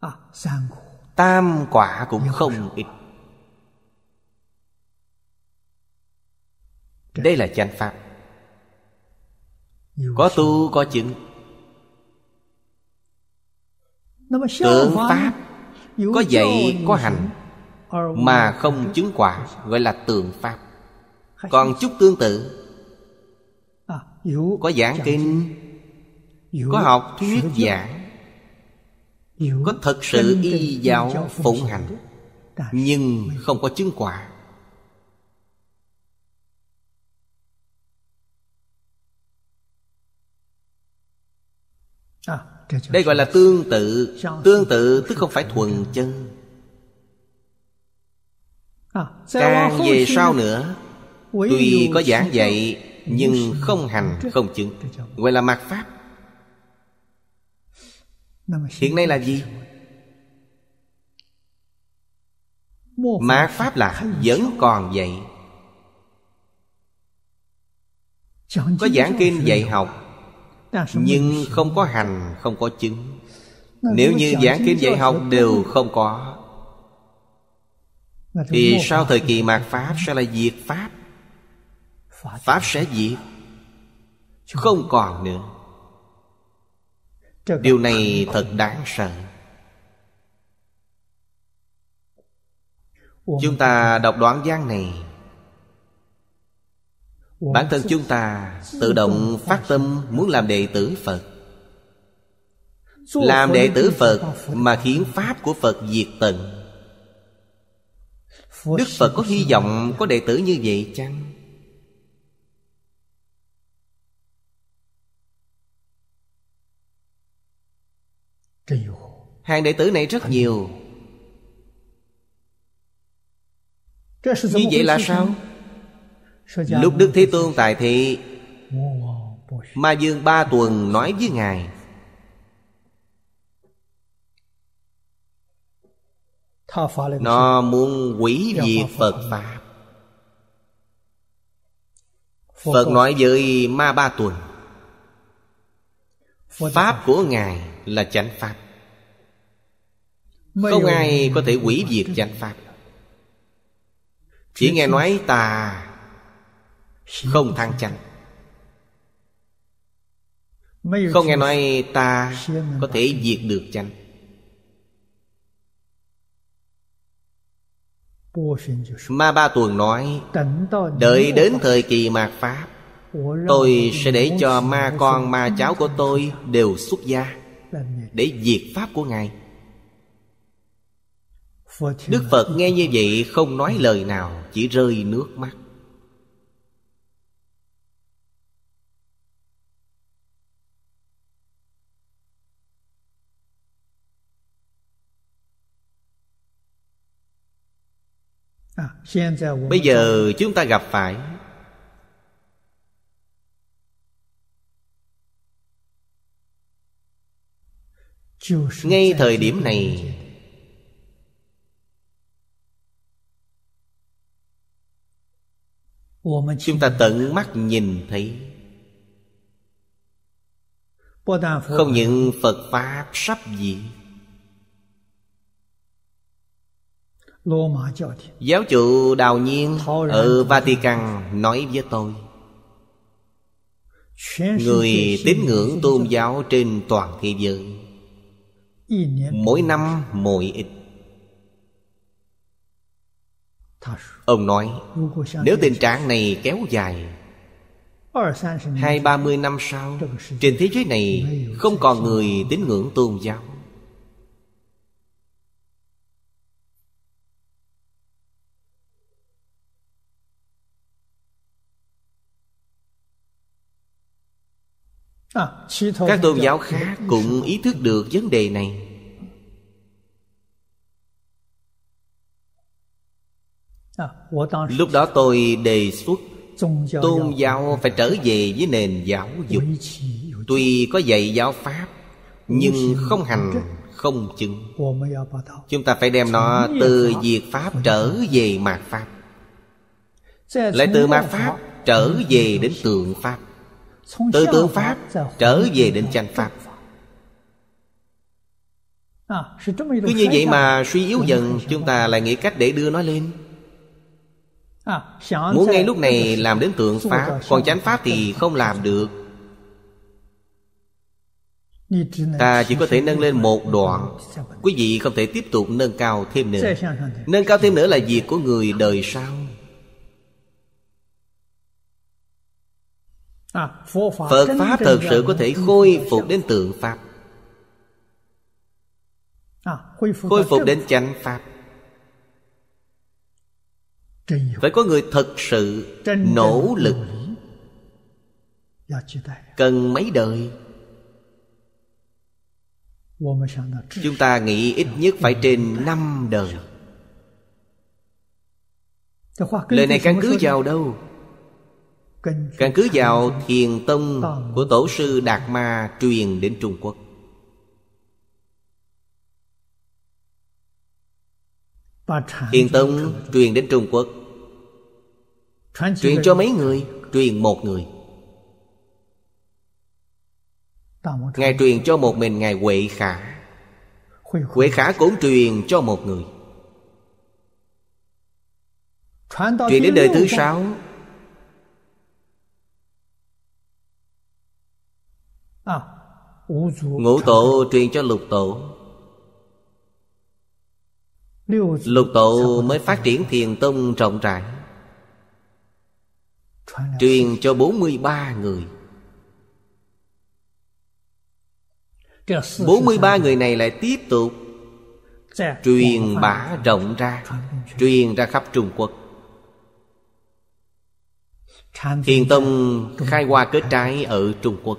Speaker 1: à, Tam quả cũng không ít Đây là chánh pháp Có tu có chứng
Speaker 2: tưởng pháp Có dạy có hành
Speaker 1: mà không chứng quả gọi là tượng pháp còn chút tương tự à, có giảng kinh có học thuyết giảng có thật sự y giáo phụng hành nhưng không có chứng quả à, đây gọi là tương tự tương tự tức không phải thuần chân
Speaker 2: À, Càng về sau nữa
Speaker 1: Tuy có giảng dạy Nhưng không hành không chứng Gọi là mạt pháp Hiện nay là gì? Mạt pháp là vẫn còn vậy
Speaker 2: Có giảng kinh dạy
Speaker 1: học Nhưng không có hành không có chứng Nếu như giảng kinh dạy học đều không có thì sau thời kỳ mạt pháp sẽ là diệt pháp pháp sẽ diệt không còn nữa điều này thật đáng sợ chúng ta đọc đoạn gian này
Speaker 2: bản thân chúng
Speaker 1: ta tự động phát tâm muốn làm đệ tử phật làm đệ tử phật mà khiến pháp của phật diệt tận Đức Phật có hy vọng có đệ tử như vậy chăng? Hàng đệ tử này rất nhiều
Speaker 2: Như vậy là sao? Lúc
Speaker 1: Đức Thế Tôn tại thị Ma Dương ba tuần nói với Ngài nó muốn quỷ diệt phật pháp phật nói với ma ba tuần pháp của ngài là chánh pháp
Speaker 3: không ai có thể quỷ diệt chánh
Speaker 1: pháp chỉ nghe nói tà không thăng chánh không nghe nói ta có thể diệt được chánh Ma Ba Tuần nói Đợi đến thời kỳ mạt Pháp Tôi sẽ để cho ma con ma cháu của tôi đều xuất gia Để diệt Pháp của Ngài
Speaker 2: Đức Phật nghe như
Speaker 1: vậy không nói lời nào Chỉ rơi nước mắt
Speaker 2: bây giờ
Speaker 1: chúng ta gặp phải ngay thời điểm này chúng ta tận mắt nhìn thấy
Speaker 2: không những
Speaker 1: phật pháp sắp diệt Giáo chủ Đào Nhiên ở Vatican nói với tôi
Speaker 2: Người tín ngưỡng tôn
Speaker 1: giáo trên toàn thế giới Mỗi năm mỗi ít Ông nói Nếu tình trạng này kéo dài Hai ba mươi năm sau Trên thế giới này Không còn người tín ngưỡng tôn giáo À, các tôn giáo khác cũng ý thức được vấn đề này à, lúc đó tôi đề xuất tôn giáo phải trở về với nền giáo dục tuy có dạy giáo pháp nhưng không hành không chứng chúng ta phải đem nó từ diệt pháp trở về mạt pháp
Speaker 2: lại từ mạt pháp
Speaker 1: trở về đến tượng pháp
Speaker 2: từ tướng pháp
Speaker 1: trở về đến chánh pháp
Speaker 2: à, cứ như vậy mà
Speaker 1: suy yếu dần chúng ta lại nghĩ cách để đưa nó lên
Speaker 2: à, muốn ngay lúc này
Speaker 1: làm đến tượng pháp còn chánh pháp thì không làm được ta chỉ có thể nâng lên một đoạn quý vị không thể tiếp tục nâng cao thêm nữa nâng cao thêm nữa là việc của người đời sau
Speaker 2: À, phật pháp thật sự có thể khôi
Speaker 1: phục đến tượng pháp
Speaker 2: à, khôi phục đến
Speaker 1: chánh pháp phải có người thật sự nỗ lực cần mấy đời chúng ta nghĩ ít nhất phải trên năm đời lời này căn cứ vào đâu Căn cứ vào thiền tông của tổ sư Đạt Ma truyền đến Trung Quốc Thiền tông truyền đến Trung Quốc
Speaker 2: Truyền cho mấy người
Speaker 1: Truyền một người Ngài truyền cho một mình Ngài Huệ Khả Huệ Khả cũng truyền cho một người
Speaker 2: Truyền đến đời thứ sáu Ngũ tổ
Speaker 1: truyền cho lục tổ Lục tổ mới phát triển thiền tông rộng rãi Truyền cho 43 người 43 người này lại tiếp tục Truyền bá rộng ra Truyền ra khắp Trung Quốc Thiền tông khai hoa kết trái ở Trung Quốc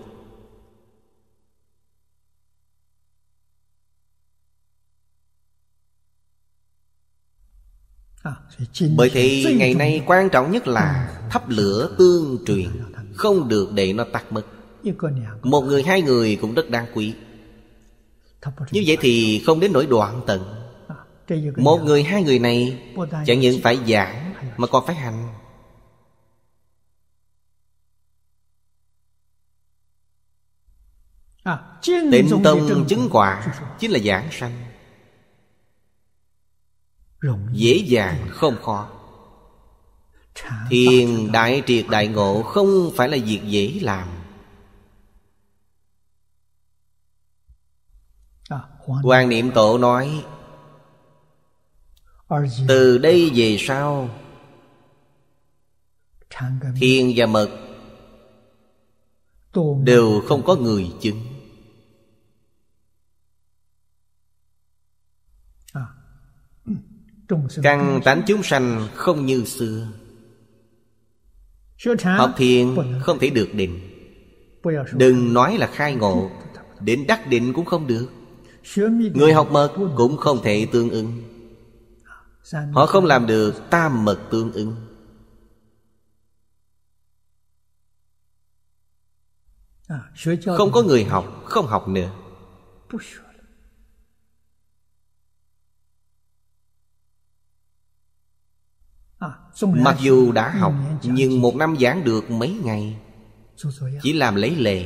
Speaker 1: Bởi thì ngày nay quan trọng nhất là Thắp lửa tương truyền Không được để nó tắt mất Một người hai người cũng rất đáng quý Như vậy thì không đến nỗi đoạn tận à, Một người hai người này Chẳng những phải giảng Mà còn phải hành
Speaker 2: à, Tịnh tông chứng quả Chính là giảng
Speaker 1: sanh Dễ dàng không khó Thiền đại triệt đại ngộ Không phải là việc dễ làm à, Quan niệm tổ nói Từ đây về sau Thiên và mật Đều không có người chứng Căn tánh chúng sanh không như xưa học thiền không thể được định Đừng nói là khai ngộ Đến đắc định cũng không được Người học mật cũng không thể tương ứng Họ không làm được tam mật tương ứng
Speaker 2: à, Không có người học,
Speaker 1: không học nữa
Speaker 2: Mặc dù đã học
Speaker 1: Nhưng một năm giảng được mấy ngày Chỉ làm lấy lệ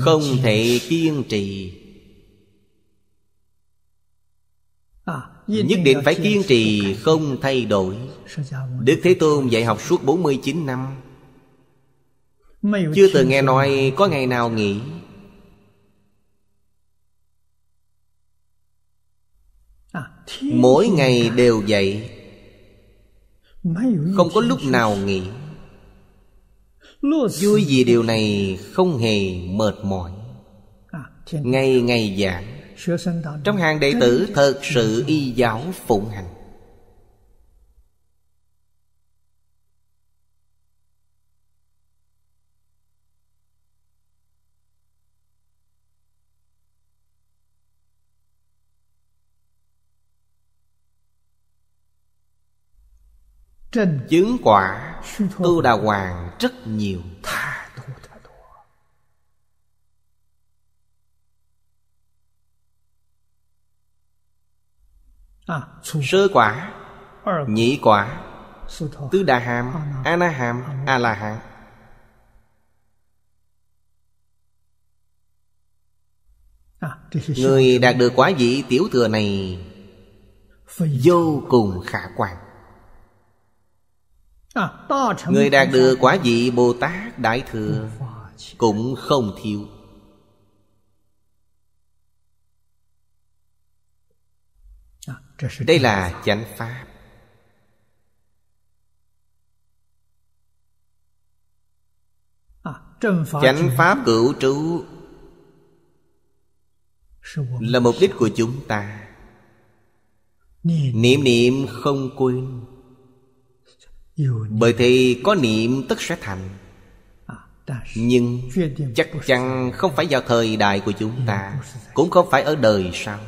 Speaker 2: Không thể
Speaker 1: kiên trì
Speaker 2: à, Nhất định phải kiên
Speaker 1: trì không thay đổi Đức Thế Tôn dạy học suốt 49 năm Chưa từng nghe nói có ngày nào nghỉ
Speaker 2: à, Mỗi ngày
Speaker 1: đều dạy không có lúc nào nghỉ vui vì điều này không hề mệt mỏi à, ngày ngày giảng trong hàng đệ tử thật sự y giáo phụng hành Chứng quả Tu Đà Hoàng rất nhiều à, Sơ quả Nhị quả Tứ đà hàm A na hàm A la hàm
Speaker 2: Người đạt được
Speaker 1: quả vị tiểu thừa này Vô cùng khả quan
Speaker 2: À, Người đạt được quả
Speaker 1: vị Bồ Tát Đại Thừa Cũng không thiếu à, Đây là chánh pháp à, Chánh pháp cửu trú Là mục đích của chúng ta Niệm niệm không quên bởi thì có niệm tất sẽ thành à, Nhưng chắc chắn không phải vào thời đại của chúng ta Cũng không phải ở đời sau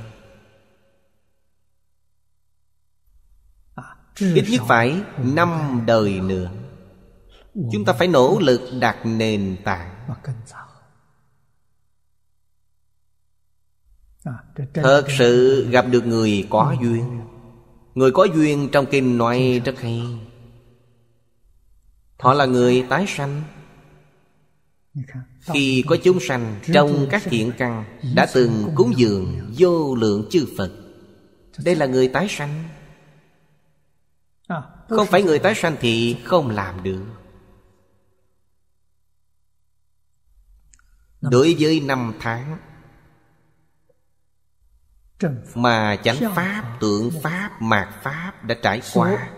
Speaker 1: à, Ít nhất phải năm đời nữa Chúng ta phải nỗ lực đặt nền tảng
Speaker 2: à, Thật sự gặp được người có duyên
Speaker 1: Người có duyên trong kinh nói rất hay Họ là người tái sanh Khi có chúng sanh Trong các thiện căn Đã từng cúng dường vô lượng chư Phật Đây là người tái sanh Không phải người tái sanh thì không làm được Đối với năm tháng Mà chánh pháp, tượng pháp, mạt pháp đã trải qua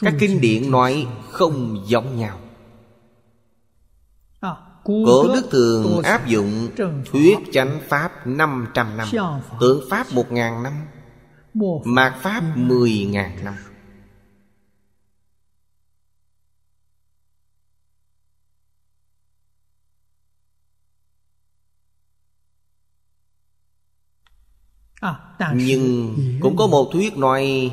Speaker 1: các kinh điển nói không giống nhau
Speaker 2: à, Cổ đức thường áp
Speaker 1: dụng thuyết chánh pháp 500 năm Tượng pháp 1.000 năm Mạt pháp 10.000 năm à, Nhưng cũng có một thuyết nói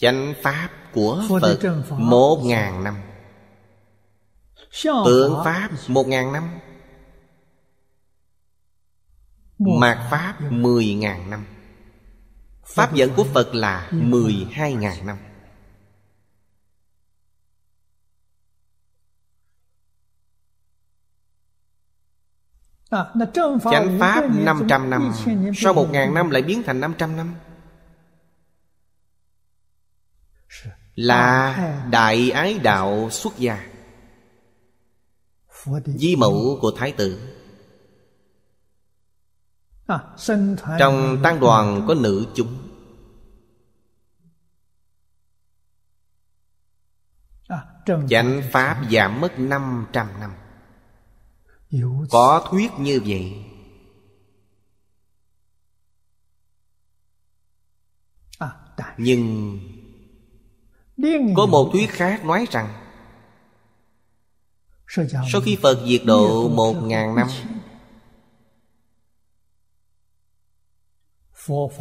Speaker 1: chánh pháp của phật một ngàn năm tượng pháp một ngàn năm mạt pháp mười ngàn năm pháp dẫn của phật là mười hai ngàn năm à, Chánh Pháp 500 năm Sau 1.000 năm lại biến thành 500 năm là đại ái đạo xuất gia
Speaker 2: di mẫu
Speaker 1: của thái tử trong tăng đoàn có nữ chúng Chánh Pháp giảm mất 500 năm Có thuyết như vậy Nhưng có một thuyết khác nói rằng Sau khi Phật diệt độ một ngàn năm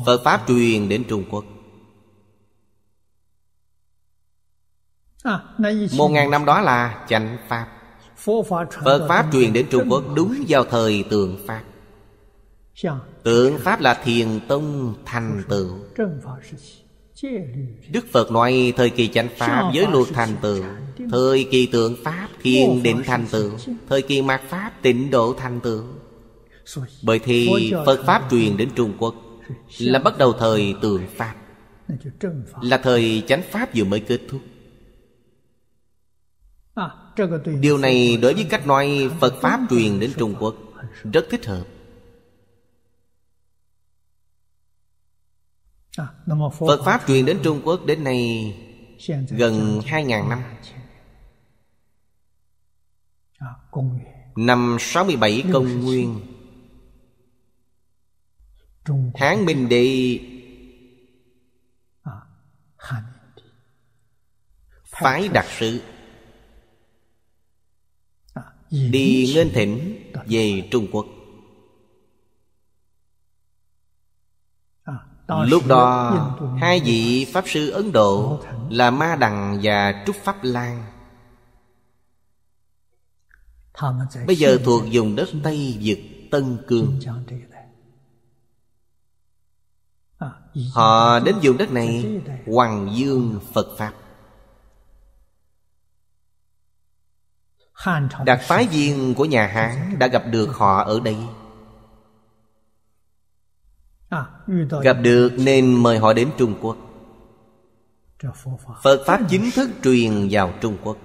Speaker 1: Phật Pháp truyền đến Trung Quốc
Speaker 2: à, Một ngàn năm
Speaker 1: đó là chánh Pháp Phật Pháp truyền đến Trung Quốc đúng vào thời tượng Pháp dạ. Tượng Pháp là thiền tông thành tựu Đức Phật nói thời kỳ chánh Pháp giới luật thành tựu Thời kỳ tượng Pháp thiên định thành tựu Thời kỳ mạt Pháp tịnh độ thành tựu Bởi thì Phật Pháp truyền đến Trung Quốc Là bắt đầu thời tượng Pháp Là thời chánh Pháp vừa mới kết thúc
Speaker 2: à, Điều này
Speaker 1: đối với cách nói Phật Pháp truyền đến Trung Quốc Rất thích hợp
Speaker 2: À, Phật Pháp truyền đến Trung
Speaker 1: Quốc đến nay gần 2.000 năm à, Năm 67 công nguyên Hán Minh Đệ à, Phái đặc sự Đi nghênh thỉnh về Trung Quốc
Speaker 2: Lúc đó
Speaker 1: Hai vị Pháp sư Ấn Độ Là Ma Đằng và Trúc Pháp Lan Bây giờ thuộc vùng đất Tây Việt Tân Cương
Speaker 2: à, Họ đến vùng đất này
Speaker 1: Hoàng Dương Phật Pháp Đặc phái viên của nhà Hán đã gặp được họ ở đây
Speaker 2: À, Gặp được
Speaker 1: nên mời họ đến Trung Quốc Phật Pháp chính thức truyền vào Trung Quốc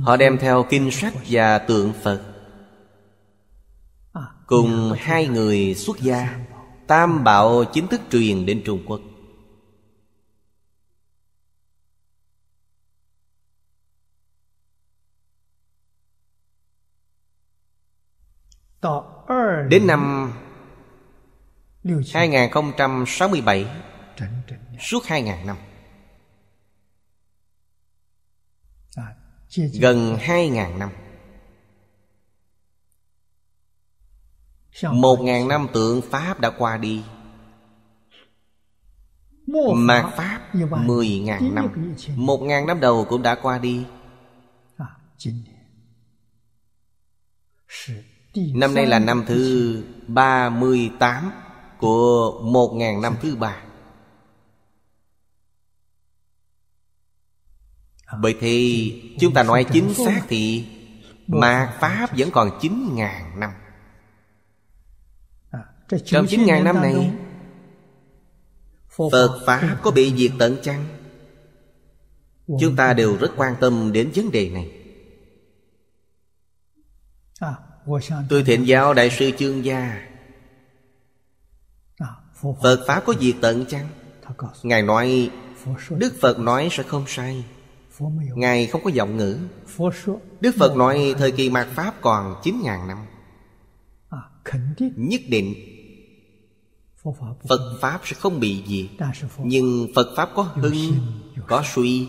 Speaker 2: Họ đem theo kinh
Speaker 1: sách và tượng Phật à, Cùng hai người xuất gia Tam Bảo chính thức truyền đến Trung Quốc
Speaker 2: Đến năm
Speaker 1: 2067 Suốt 2.000 năm à, Gần 2.000 năm Một ngàn năm tượng Pháp đã qua đi mạc Pháp Mười ngàn năm Một ngàn năm đầu cũng đã qua đi à, Năm nay là năm thứ ba mươi tám của một ngàn năm thứ ba à. Bởi thì chúng ta nói chính xác thì mà Pháp vẫn còn chín 000 năm à, Trong chín 000 năm này Phật Pháp có bị diệt tận chăng? Chúng ta đều rất quan tâm đến vấn đề này
Speaker 2: à, Tôi thiện
Speaker 1: giáo Đại sư Chương Gia Phật Pháp có diệt tận chăng? Ngài nói Đức Phật nói sẽ không sai Ngài không có giọng ngữ Đức Phật nói thời kỳ mạt Pháp còn 9.000 năm à, Nhất định Phật Pháp sẽ không bị gì. Nhưng Phật Pháp có hưng, có suy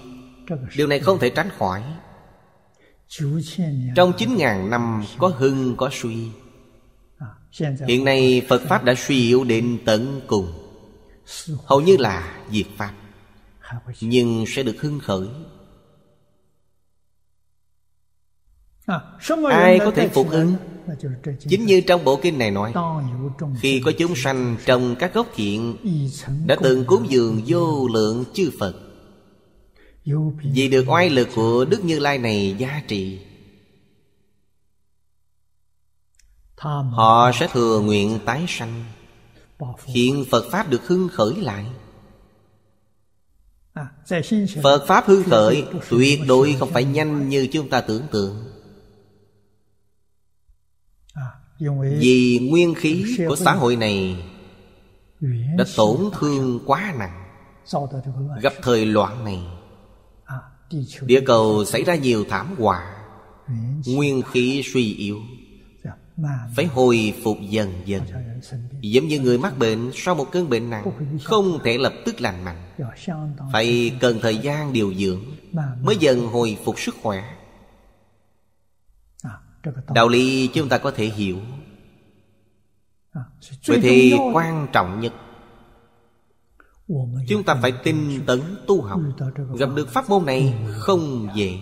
Speaker 1: Điều này không thể tránh khỏi Trong 9.000 năm có hưng, có suy hiện nay phật pháp đã suy yếu đến tận cùng hầu như là diệt pháp nhưng sẽ được hưng khởi
Speaker 2: ai có thể phục ứng
Speaker 1: chính như trong bộ kinh này nói khi có chúng sanh trong các gốc thiện đã từng cúng dường vô lượng chư phật vì được oai lực của đức như lai này giá trị Họ sẽ thừa nguyện tái sanh hiện Phật Pháp được hưng khởi lại
Speaker 2: à, Phật Pháp hưng khởi Tuyệt đối không phải
Speaker 1: nhanh như chúng ta tưởng tượng à, Vì nguyên khí của xã hội này Đã tổn thương quá nặng Gặp thời loạn này
Speaker 2: à, Địa cầu xảy
Speaker 1: ra nhiều thảm họa Nguyên khí suy yếu phải hồi phục dần dần giống như người mắc bệnh sau một cơn bệnh nặng không thể lập tức lành mạnh phải cần thời gian điều dưỡng mới dần hồi phục sức khỏe à, đạo lý chúng ta có thể hiểu
Speaker 2: vậy à, thì quan
Speaker 1: trọng nhất chúng ta phải tin tấn tu học gặp được pháp môn này không dễ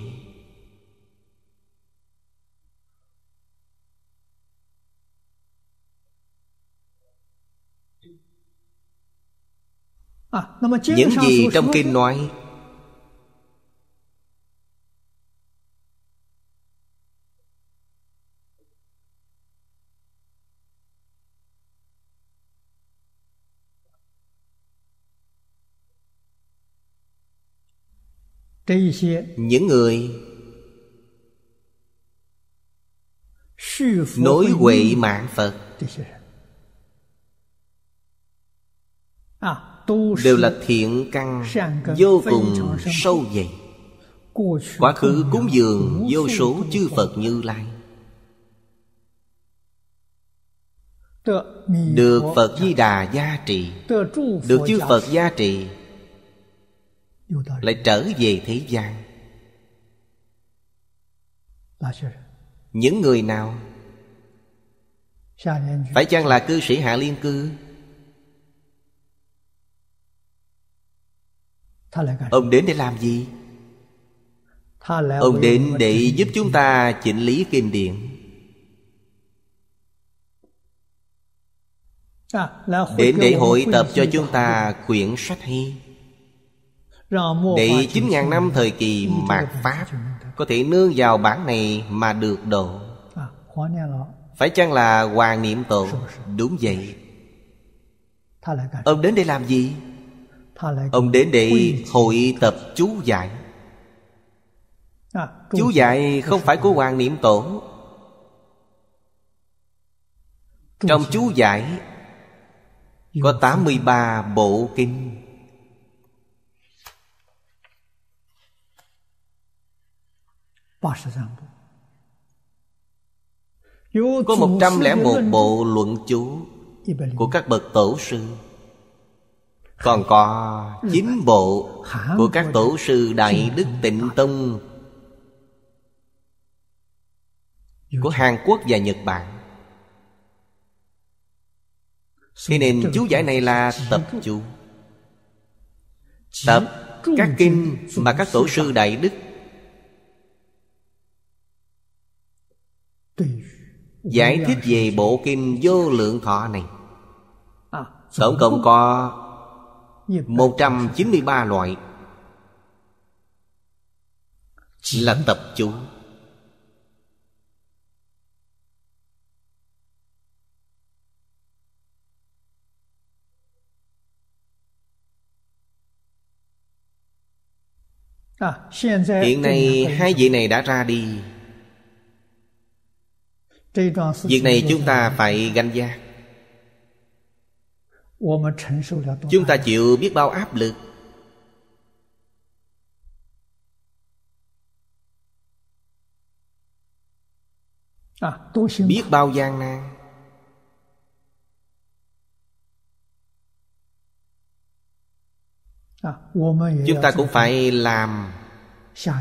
Speaker 2: À, những gì trong kinh nói
Speaker 1: những người
Speaker 2: nối huệ mạng phật đều là
Speaker 1: thiện căn vô cùng sâu dày quá khứ cúng dường vô số chư phật như lai
Speaker 2: được phật
Speaker 1: di đà gia trì được chư phật gia trì lại trở về thế gian những người nào phải chăng là cư sĩ hạ liên cư Ông đến để làm gì? Ông đến để giúp chúng ta chỉnh lý kinh điển
Speaker 2: à, Đến để hội tập cho chúng
Speaker 1: ta quyển sách hay
Speaker 2: Để chín ngàn năm thời
Speaker 1: kỳ mạt Pháp Có thể nương vào bản này mà được độ à, Phải chăng là Hoàng Niệm Tổ Đúng vậy Ông đến để làm gì? Ông đến để hội tập chú giải à, Chú giải không phải của Hoàng Niệm Tổ Trong chú giải Có 83 bộ kinh
Speaker 2: Có 101 bộ
Speaker 1: luận chú Của các bậc tổ sư còn có chín bộ của các tổ sư đại đức tịnh tông của hàn quốc và nhật bản thế nên chú giải này là tập chú tập các kinh mà các tổ sư đại đức giải thích về bộ kinh vô lượng thọ này à, tổng cộng có 193 loại Là tập chú
Speaker 2: à, Hiện nay hai vị này
Speaker 1: đã ra đi Việc này chúng ta phải ganh giác chúng ta chịu biết bao áp lực à, biết bao gian nan chúng ta cũng phải làm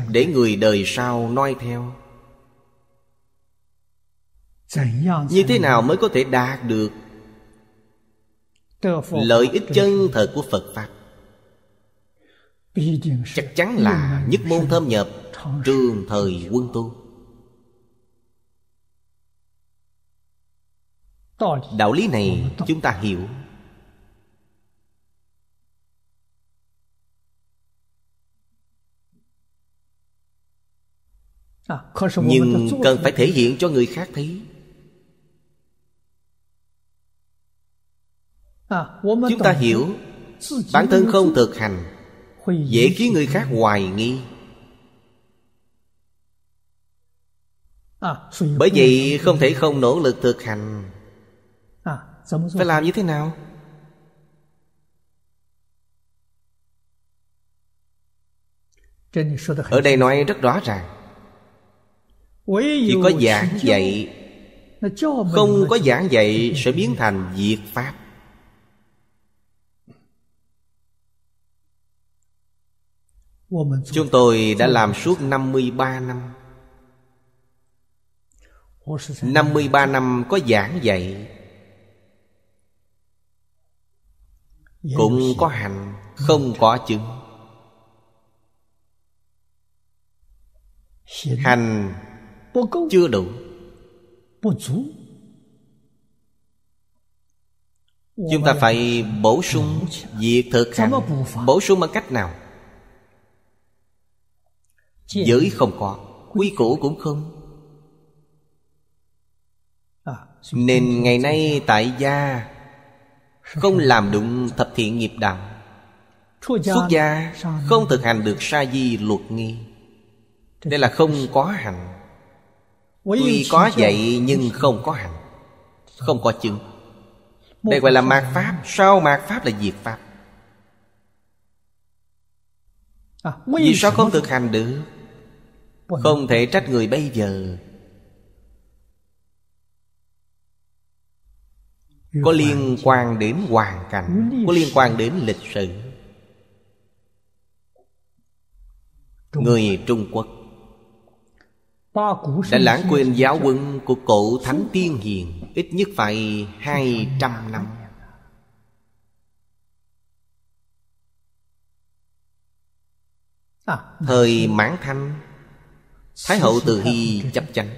Speaker 1: để người đời sau noi theo như thế nào mới có thể đạt được lợi ích chân thật của phật pháp chắc chắn là nhất môn thâm nhập trường thời quân tu đạo lý này chúng ta hiểu
Speaker 2: à, nhưng cần phải thể hiện cho
Speaker 1: người khác thấy
Speaker 2: À, chúng ta hiểu bản thân không
Speaker 1: thực hành dễ khiến người khác hoài nghi à, bởi vậy không thể không nỗ lực thực hành à, phải làm như thế nào ở đây nói rất rõ ràng
Speaker 2: chỉ có giảng dạy không có
Speaker 1: giảng dạy sẽ biến thành diệt pháp Chúng tôi đã làm suốt 53 năm 53 năm có giảng dạy Cũng có hành Không có chứng Hành chưa đủ Chúng ta phải bổ sung Việc thực hành Bổ sung bằng cách nào Giới không có Quy củ cũng không à, Nên ngày nay tại gia Không làm đụng thập thiện nghiệp đạo
Speaker 2: Xuất gia không
Speaker 1: thực hành được sa di luật nghi Đây là không có hành
Speaker 2: Tuy có dạy
Speaker 1: nhưng không có hành Không có chứng Đây gọi là mạt pháp Sau mạt pháp là diệt pháp à, Vì sao không thực hành được không thể trách người bây giờ Có liên quan đến hoàn cảnh Có liên quan đến lịch sử Người Trung Quốc
Speaker 2: Đã lãng quên giáo quân
Speaker 1: của cổ Thánh Tiên Hiền Ít nhất phải hai trăm năm à, Thời mãn thanh Thái hậu từ hy chấp chắn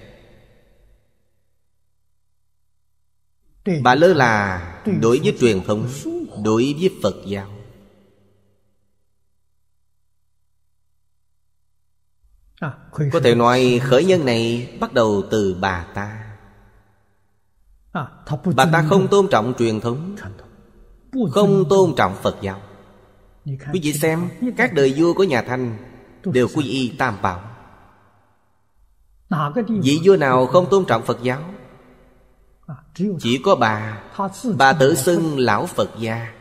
Speaker 1: Bà lơ là đối với truyền thống Đối với Phật giáo Có thể nói khởi nhân này bắt đầu từ bà ta Bà ta không tôn trọng truyền thống Không tôn trọng Phật giáo Quý vị xem Các đời vua của nhà Thanh Đều quy y tam bảo vị vua nào không tôn trọng phật giáo à, chỉ có bà bà tự xưng lão phật gia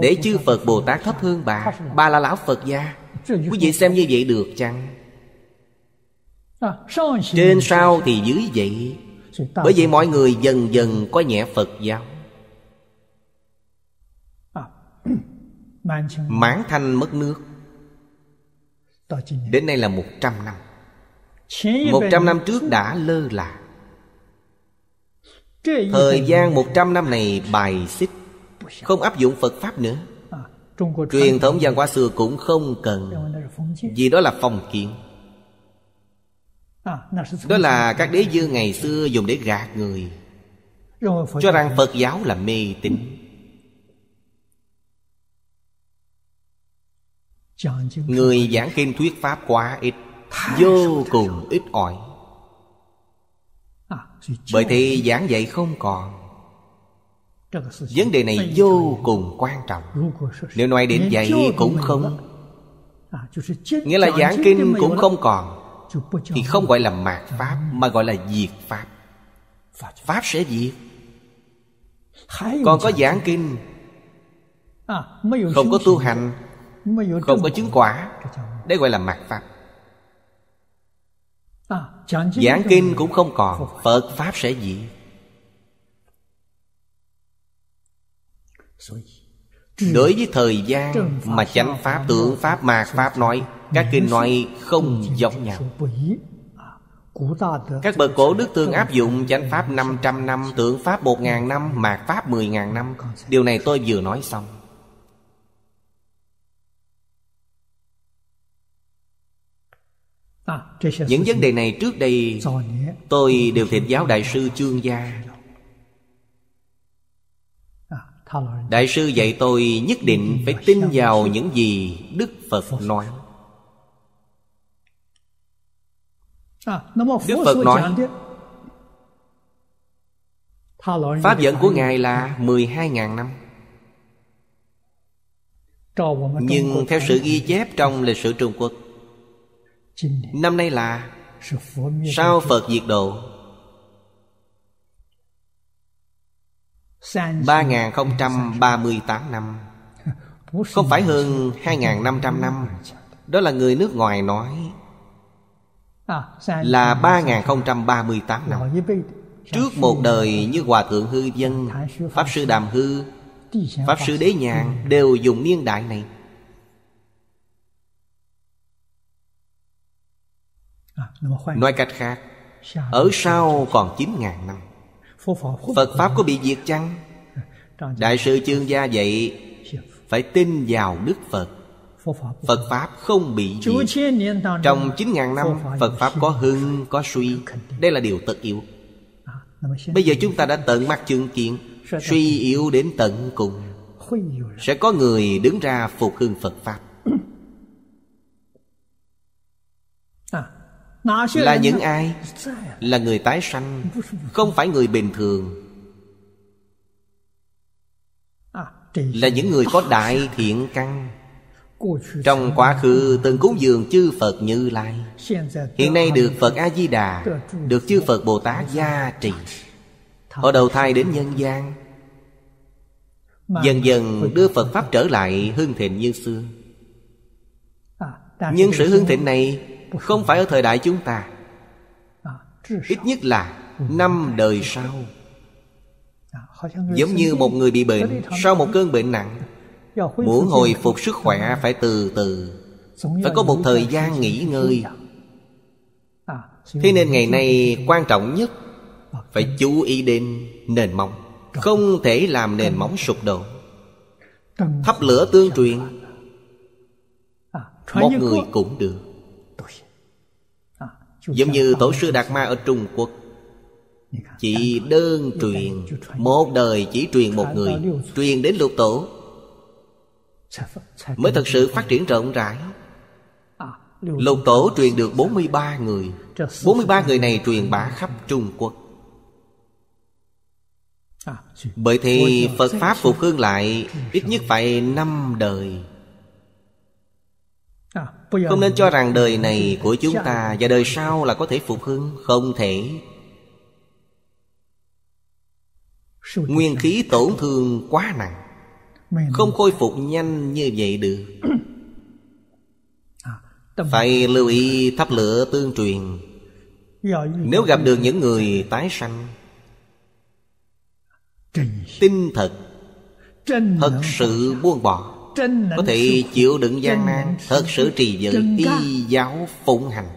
Speaker 1: để chư phật bồ tát thấp hơn bà bà là lão phật gia quý vị xem như vậy được chăng à, trên sau thì dưới vậy bởi vậy mọi người dần dần có nhẹ phật giáo
Speaker 2: à,
Speaker 1: mãn thanh mất nước đến nay là một trăm năm một trăm năm trước đã lơ là Thời gian một trăm năm này bài xích Không áp dụng Phật Pháp nữa
Speaker 2: à, Truyền thống văn hóa
Speaker 1: xưa cũng không cần Vì đó là phong kiến
Speaker 2: à, Đó là các đế dương
Speaker 1: ngày xưa dùng để gạt người
Speaker 2: Cho rằng Phật giáo
Speaker 1: là mê tín Người giảng kinh thuyết Pháp quá ít vô cùng ít ỏi
Speaker 2: à, bởi thì
Speaker 1: giảng dạy không còn
Speaker 2: Vấn đề này vô
Speaker 1: cùng quan trọng Nếu nói đến dạy cũng không
Speaker 2: à, Nghĩa là giảng kinh cũng không
Speaker 1: còn Thì không gọi là mạt Pháp Mà gọi là diệt Pháp Pháp sẽ diệt Còn có giảng kinh à, Không có tu hành Không có chứng quả Đấy gọi là mạt Pháp
Speaker 2: Giảng kinh cũng không còn
Speaker 1: Phật Pháp sẽ gì Đối với thời gian Mà chánh Pháp, tưởng Pháp, mạt Pháp nói Các kinh nói không giống nhau các bậc cổ đức thường áp dụng chánh pháp 500 năm, tượng pháp 1.000 năm, mạt pháp 10.000 năm Điều này tôi vừa nói xong
Speaker 2: À, những vấn đề này
Speaker 1: trước đây Tôi đều thịt giáo Đại sư Trương Gia à, Đại sư dạy tôi nhất định phải tin vào những gì Đức Phật nói
Speaker 2: à, Đức Phật nói Pháp dẫn của Ngài
Speaker 1: là 12.000 năm
Speaker 2: Nhưng theo sự ghi chép trong
Speaker 1: lịch sử Trung Quốc Năm nay là Sao Phật diệt độ 3038 năm Không phải hơn 2.500 năm Đó là người nước ngoài nói
Speaker 2: à, Là
Speaker 1: 3038 năm Trước một đời như Hòa Thượng Hư Dân Pháp Sư Đàm Hư
Speaker 2: Pháp Sư Đế Nhàn
Speaker 1: Đều dùng niên đại này Nói cách khác Ở sau còn 9.000 năm Phật Pháp có bị diệt chăng? Đại sư chương gia dạy Phải tin vào Đức Phật Phật Pháp không bị diệt Trong 9.000 năm Phật Pháp có hưng, có suy Đây là điều tất yếu Bây giờ chúng ta đã tận mắt chứng kiến Suy yếu đến tận cùng Sẽ có người đứng ra phục hưng Phật Pháp
Speaker 2: là những ai
Speaker 1: là người tái sanh không phải người bình thường à, là những người có đại thiện căn trong quá khứ từng cúng dường chư phật như lai hiện nay được phật a di đà được chư phật bồ tát gia trì họ đầu thai đến nhân gian
Speaker 2: dần dần đưa
Speaker 1: phật pháp trở lại hương thịnh như xưa
Speaker 2: à, nhưng sự hương thịnh
Speaker 1: này không phải ở thời đại chúng ta ít nhất là năm đời sau
Speaker 2: giống như một người bị bệnh sau
Speaker 1: một cơn bệnh nặng muốn hồi phục sức khỏe phải từ từ
Speaker 2: phải có một thời gian nghỉ ngơi
Speaker 1: thế nên ngày nay quan trọng nhất phải chú ý đến nền móng không thể làm nền móng sụp đổ thắp lửa tương truyền một người cũng được
Speaker 2: Giống như tổ
Speaker 1: sư Đạt Ma ở Trung Quốc Chỉ đơn truyền Một đời chỉ truyền một người Truyền đến lục tổ Mới thật sự phát triển rộng rãi Lục tổ truyền được 43 người 43 người này truyền bá khắp Trung Quốc Bởi thì Phật Pháp phục hương lại Ít nhất phải năm đời
Speaker 2: không nên cho rằng đời này của chúng ta
Speaker 1: Và đời sau là có thể phục hưng Không thể Nguyên khí tổn thương quá nặng Không khôi phục nhanh như vậy được à, Phải lưu ý thắp lửa tương truyền Nếu gặp được những người tái sanh Tinh thật Thật sự buông bỏ có thể chịu đựng gian nan thật sự trì giới y giáo phụng hành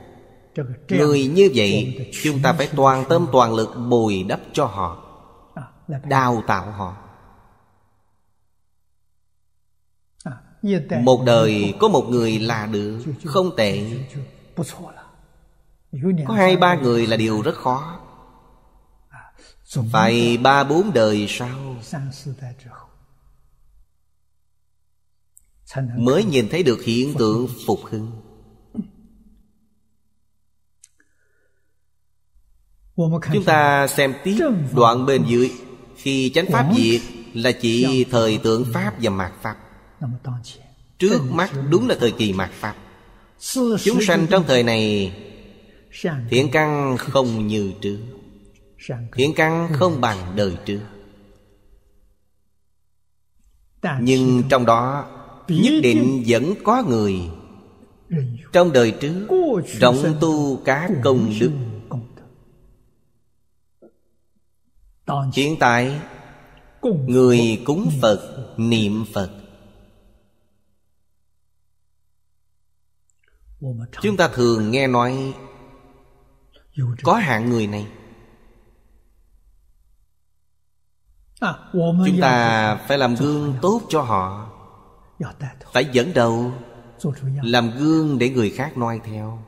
Speaker 1: người như vậy chúng ta phải toàn tâm toàn lực bồi đắp cho họ à, đào tạo họ
Speaker 2: à, một đời có một
Speaker 1: người là được không tệ có hai ba người là điều rất khó
Speaker 2: à, phải
Speaker 1: ba bốn đời sau mới nhìn thấy được hiện tượng phục hưng chúng ta xem tiếp đoạn bên dưới khi chánh pháp diệt là chỉ thời tượng pháp và mạt pháp trước mắt đúng là thời kỳ mạt pháp
Speaker 2: chúng sanh trong
Speaker 1: thời này thiện căn không như trước thiện căn không bằng đời trước nhưng trong đó nhất định vẫn có người trong đời trước rộng tu cá công đức hiện tại người cúng phật niệm phật chúng ta thường nghe nói có hạng người này
Speaker 2: chúng ta
Speaker 1: phải làm gương tốt cho họ phải dẫn đầu làm gương để người khác noi theo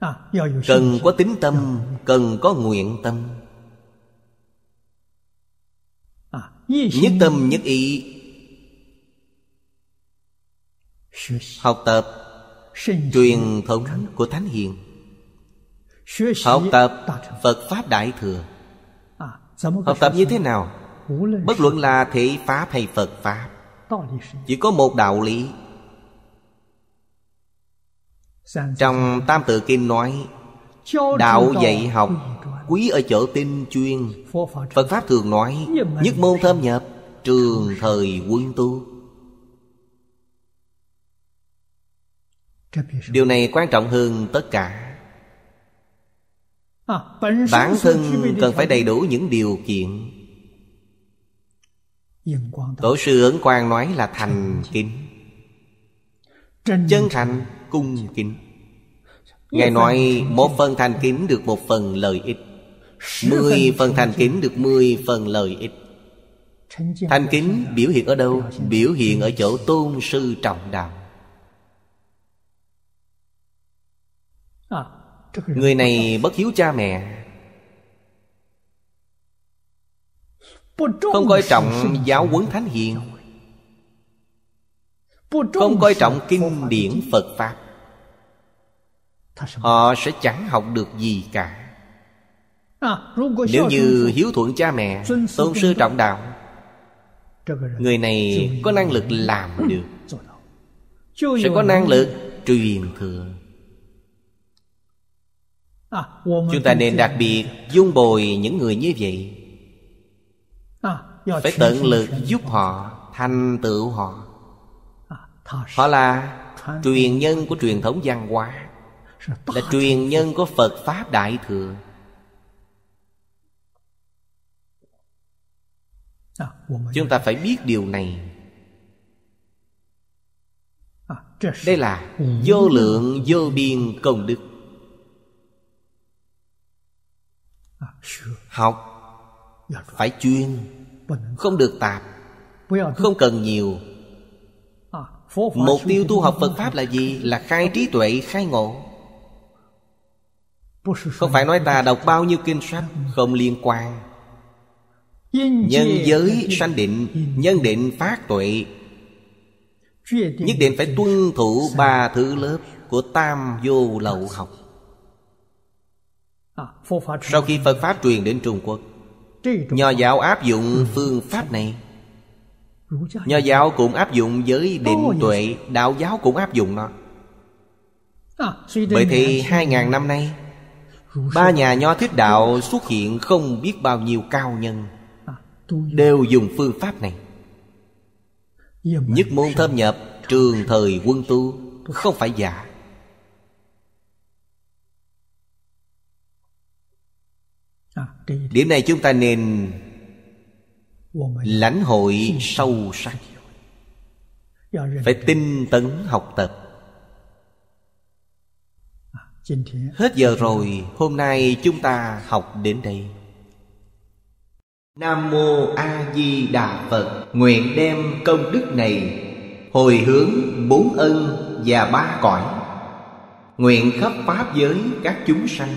Speaker 1: à, cần có tính tâm cần có nguyện tâm à, nhất tâm nhất ý học tập truyền thống của thánh hiền học tập phật pháp đại thừa
Speaker 2: à, học tập như thế nào bất
Speaker 1: luận là thị pháp hay phật pháp chỉ có một đạo lý trong tam tự kinh nói
Speaker 2: đạo dạy học
Speaker 1: quý ở chỗ tinh chuyên phật pháp thường nói nhất môn thơm nhập trường thời quân tu điều này quan trọng hơn tất cả
Speaker 2: bản thân cần phải đầy
Speaker 1: đủ những điều kiện Tổ sư Ấn Quang nói là thành kính Chân thành cung kính Ngài nói một phần thành kính được một phần lợi ích Mười phần thành kính được mười phần lợi ích Thành kính biểu hiện ở đâu? Biểu hiện ở chỗ tôn sư trọng đạo
Speaker 2: à, Người này
Speaker 1: bất hiếu cha mẹ Không coi trọng giáo huấn thánh hiền Không coi trọng kinh điển Phật Pháp Họ sẽ chẳng học được gì cả
Speaker 2: Nếu như hiếu
Speaker 1: thuận cha mẹ Tôn sư trọng đạo Người này có năng lực làm được
Speaker 2: Sẽ có năng lực
Speaker 1: truyền thừa
Speaker 2: Chúng ta nên đặc
Speaker 1: biệt dung bồi những người như vậy
Speaker 2: phải tận lực giúp
Speaker 1: họ thành tựu họ à, họ là truyền nhân của truyền thống văn hóa là truyền nhân của phật pháp đại thừa à, chúng ta phải biết điều này à, đây là vô lượng vô biên công đức học dạ, phải chuyên không được tạp Không cần nhiều
Speaker 2: Mục tiêu tu
Speaker 1: học Phật Pháp là gì? Là khai trí tuệ, khai ngộ Không phải nói ta đọc bao nhiêu kinh sách Không liên quan
Speaker 2: Nhân giới
Speaker 1: sanh định Nhân định phát tuệ Nhất định phải tuân thủ ba thứ lớp Của tam vô lậu học Sau khi Phật Pháp truyền đến Trung Quốc Nho giáo áp dụng phương pháp này Nho giáo cũng áp dụng với định tuệ Đạo giáo cũng áp dụng nó
Speaker 2: Bởi thì hai ngàn năm
Speaker 1: nay Ba nhà nho thuyết đạo xuất hiện không biết bao nhiêu cao nhân Đều dùng phương pháp này Nhất môn thâm nhập trường thời quân tu Không phải giả À, điểm này chúng ta nên lãnh hội sâu sắc
Speaker 2: phải tinh
Speaker 1: tấn học tập à, hết giờ rồi hôm nay chúng ta học đến đây nam mô a di đà phật nguyện đem công đức này hồi hướng bốn ân và ba cõi nguyện khắp pháp giới các chúng sanh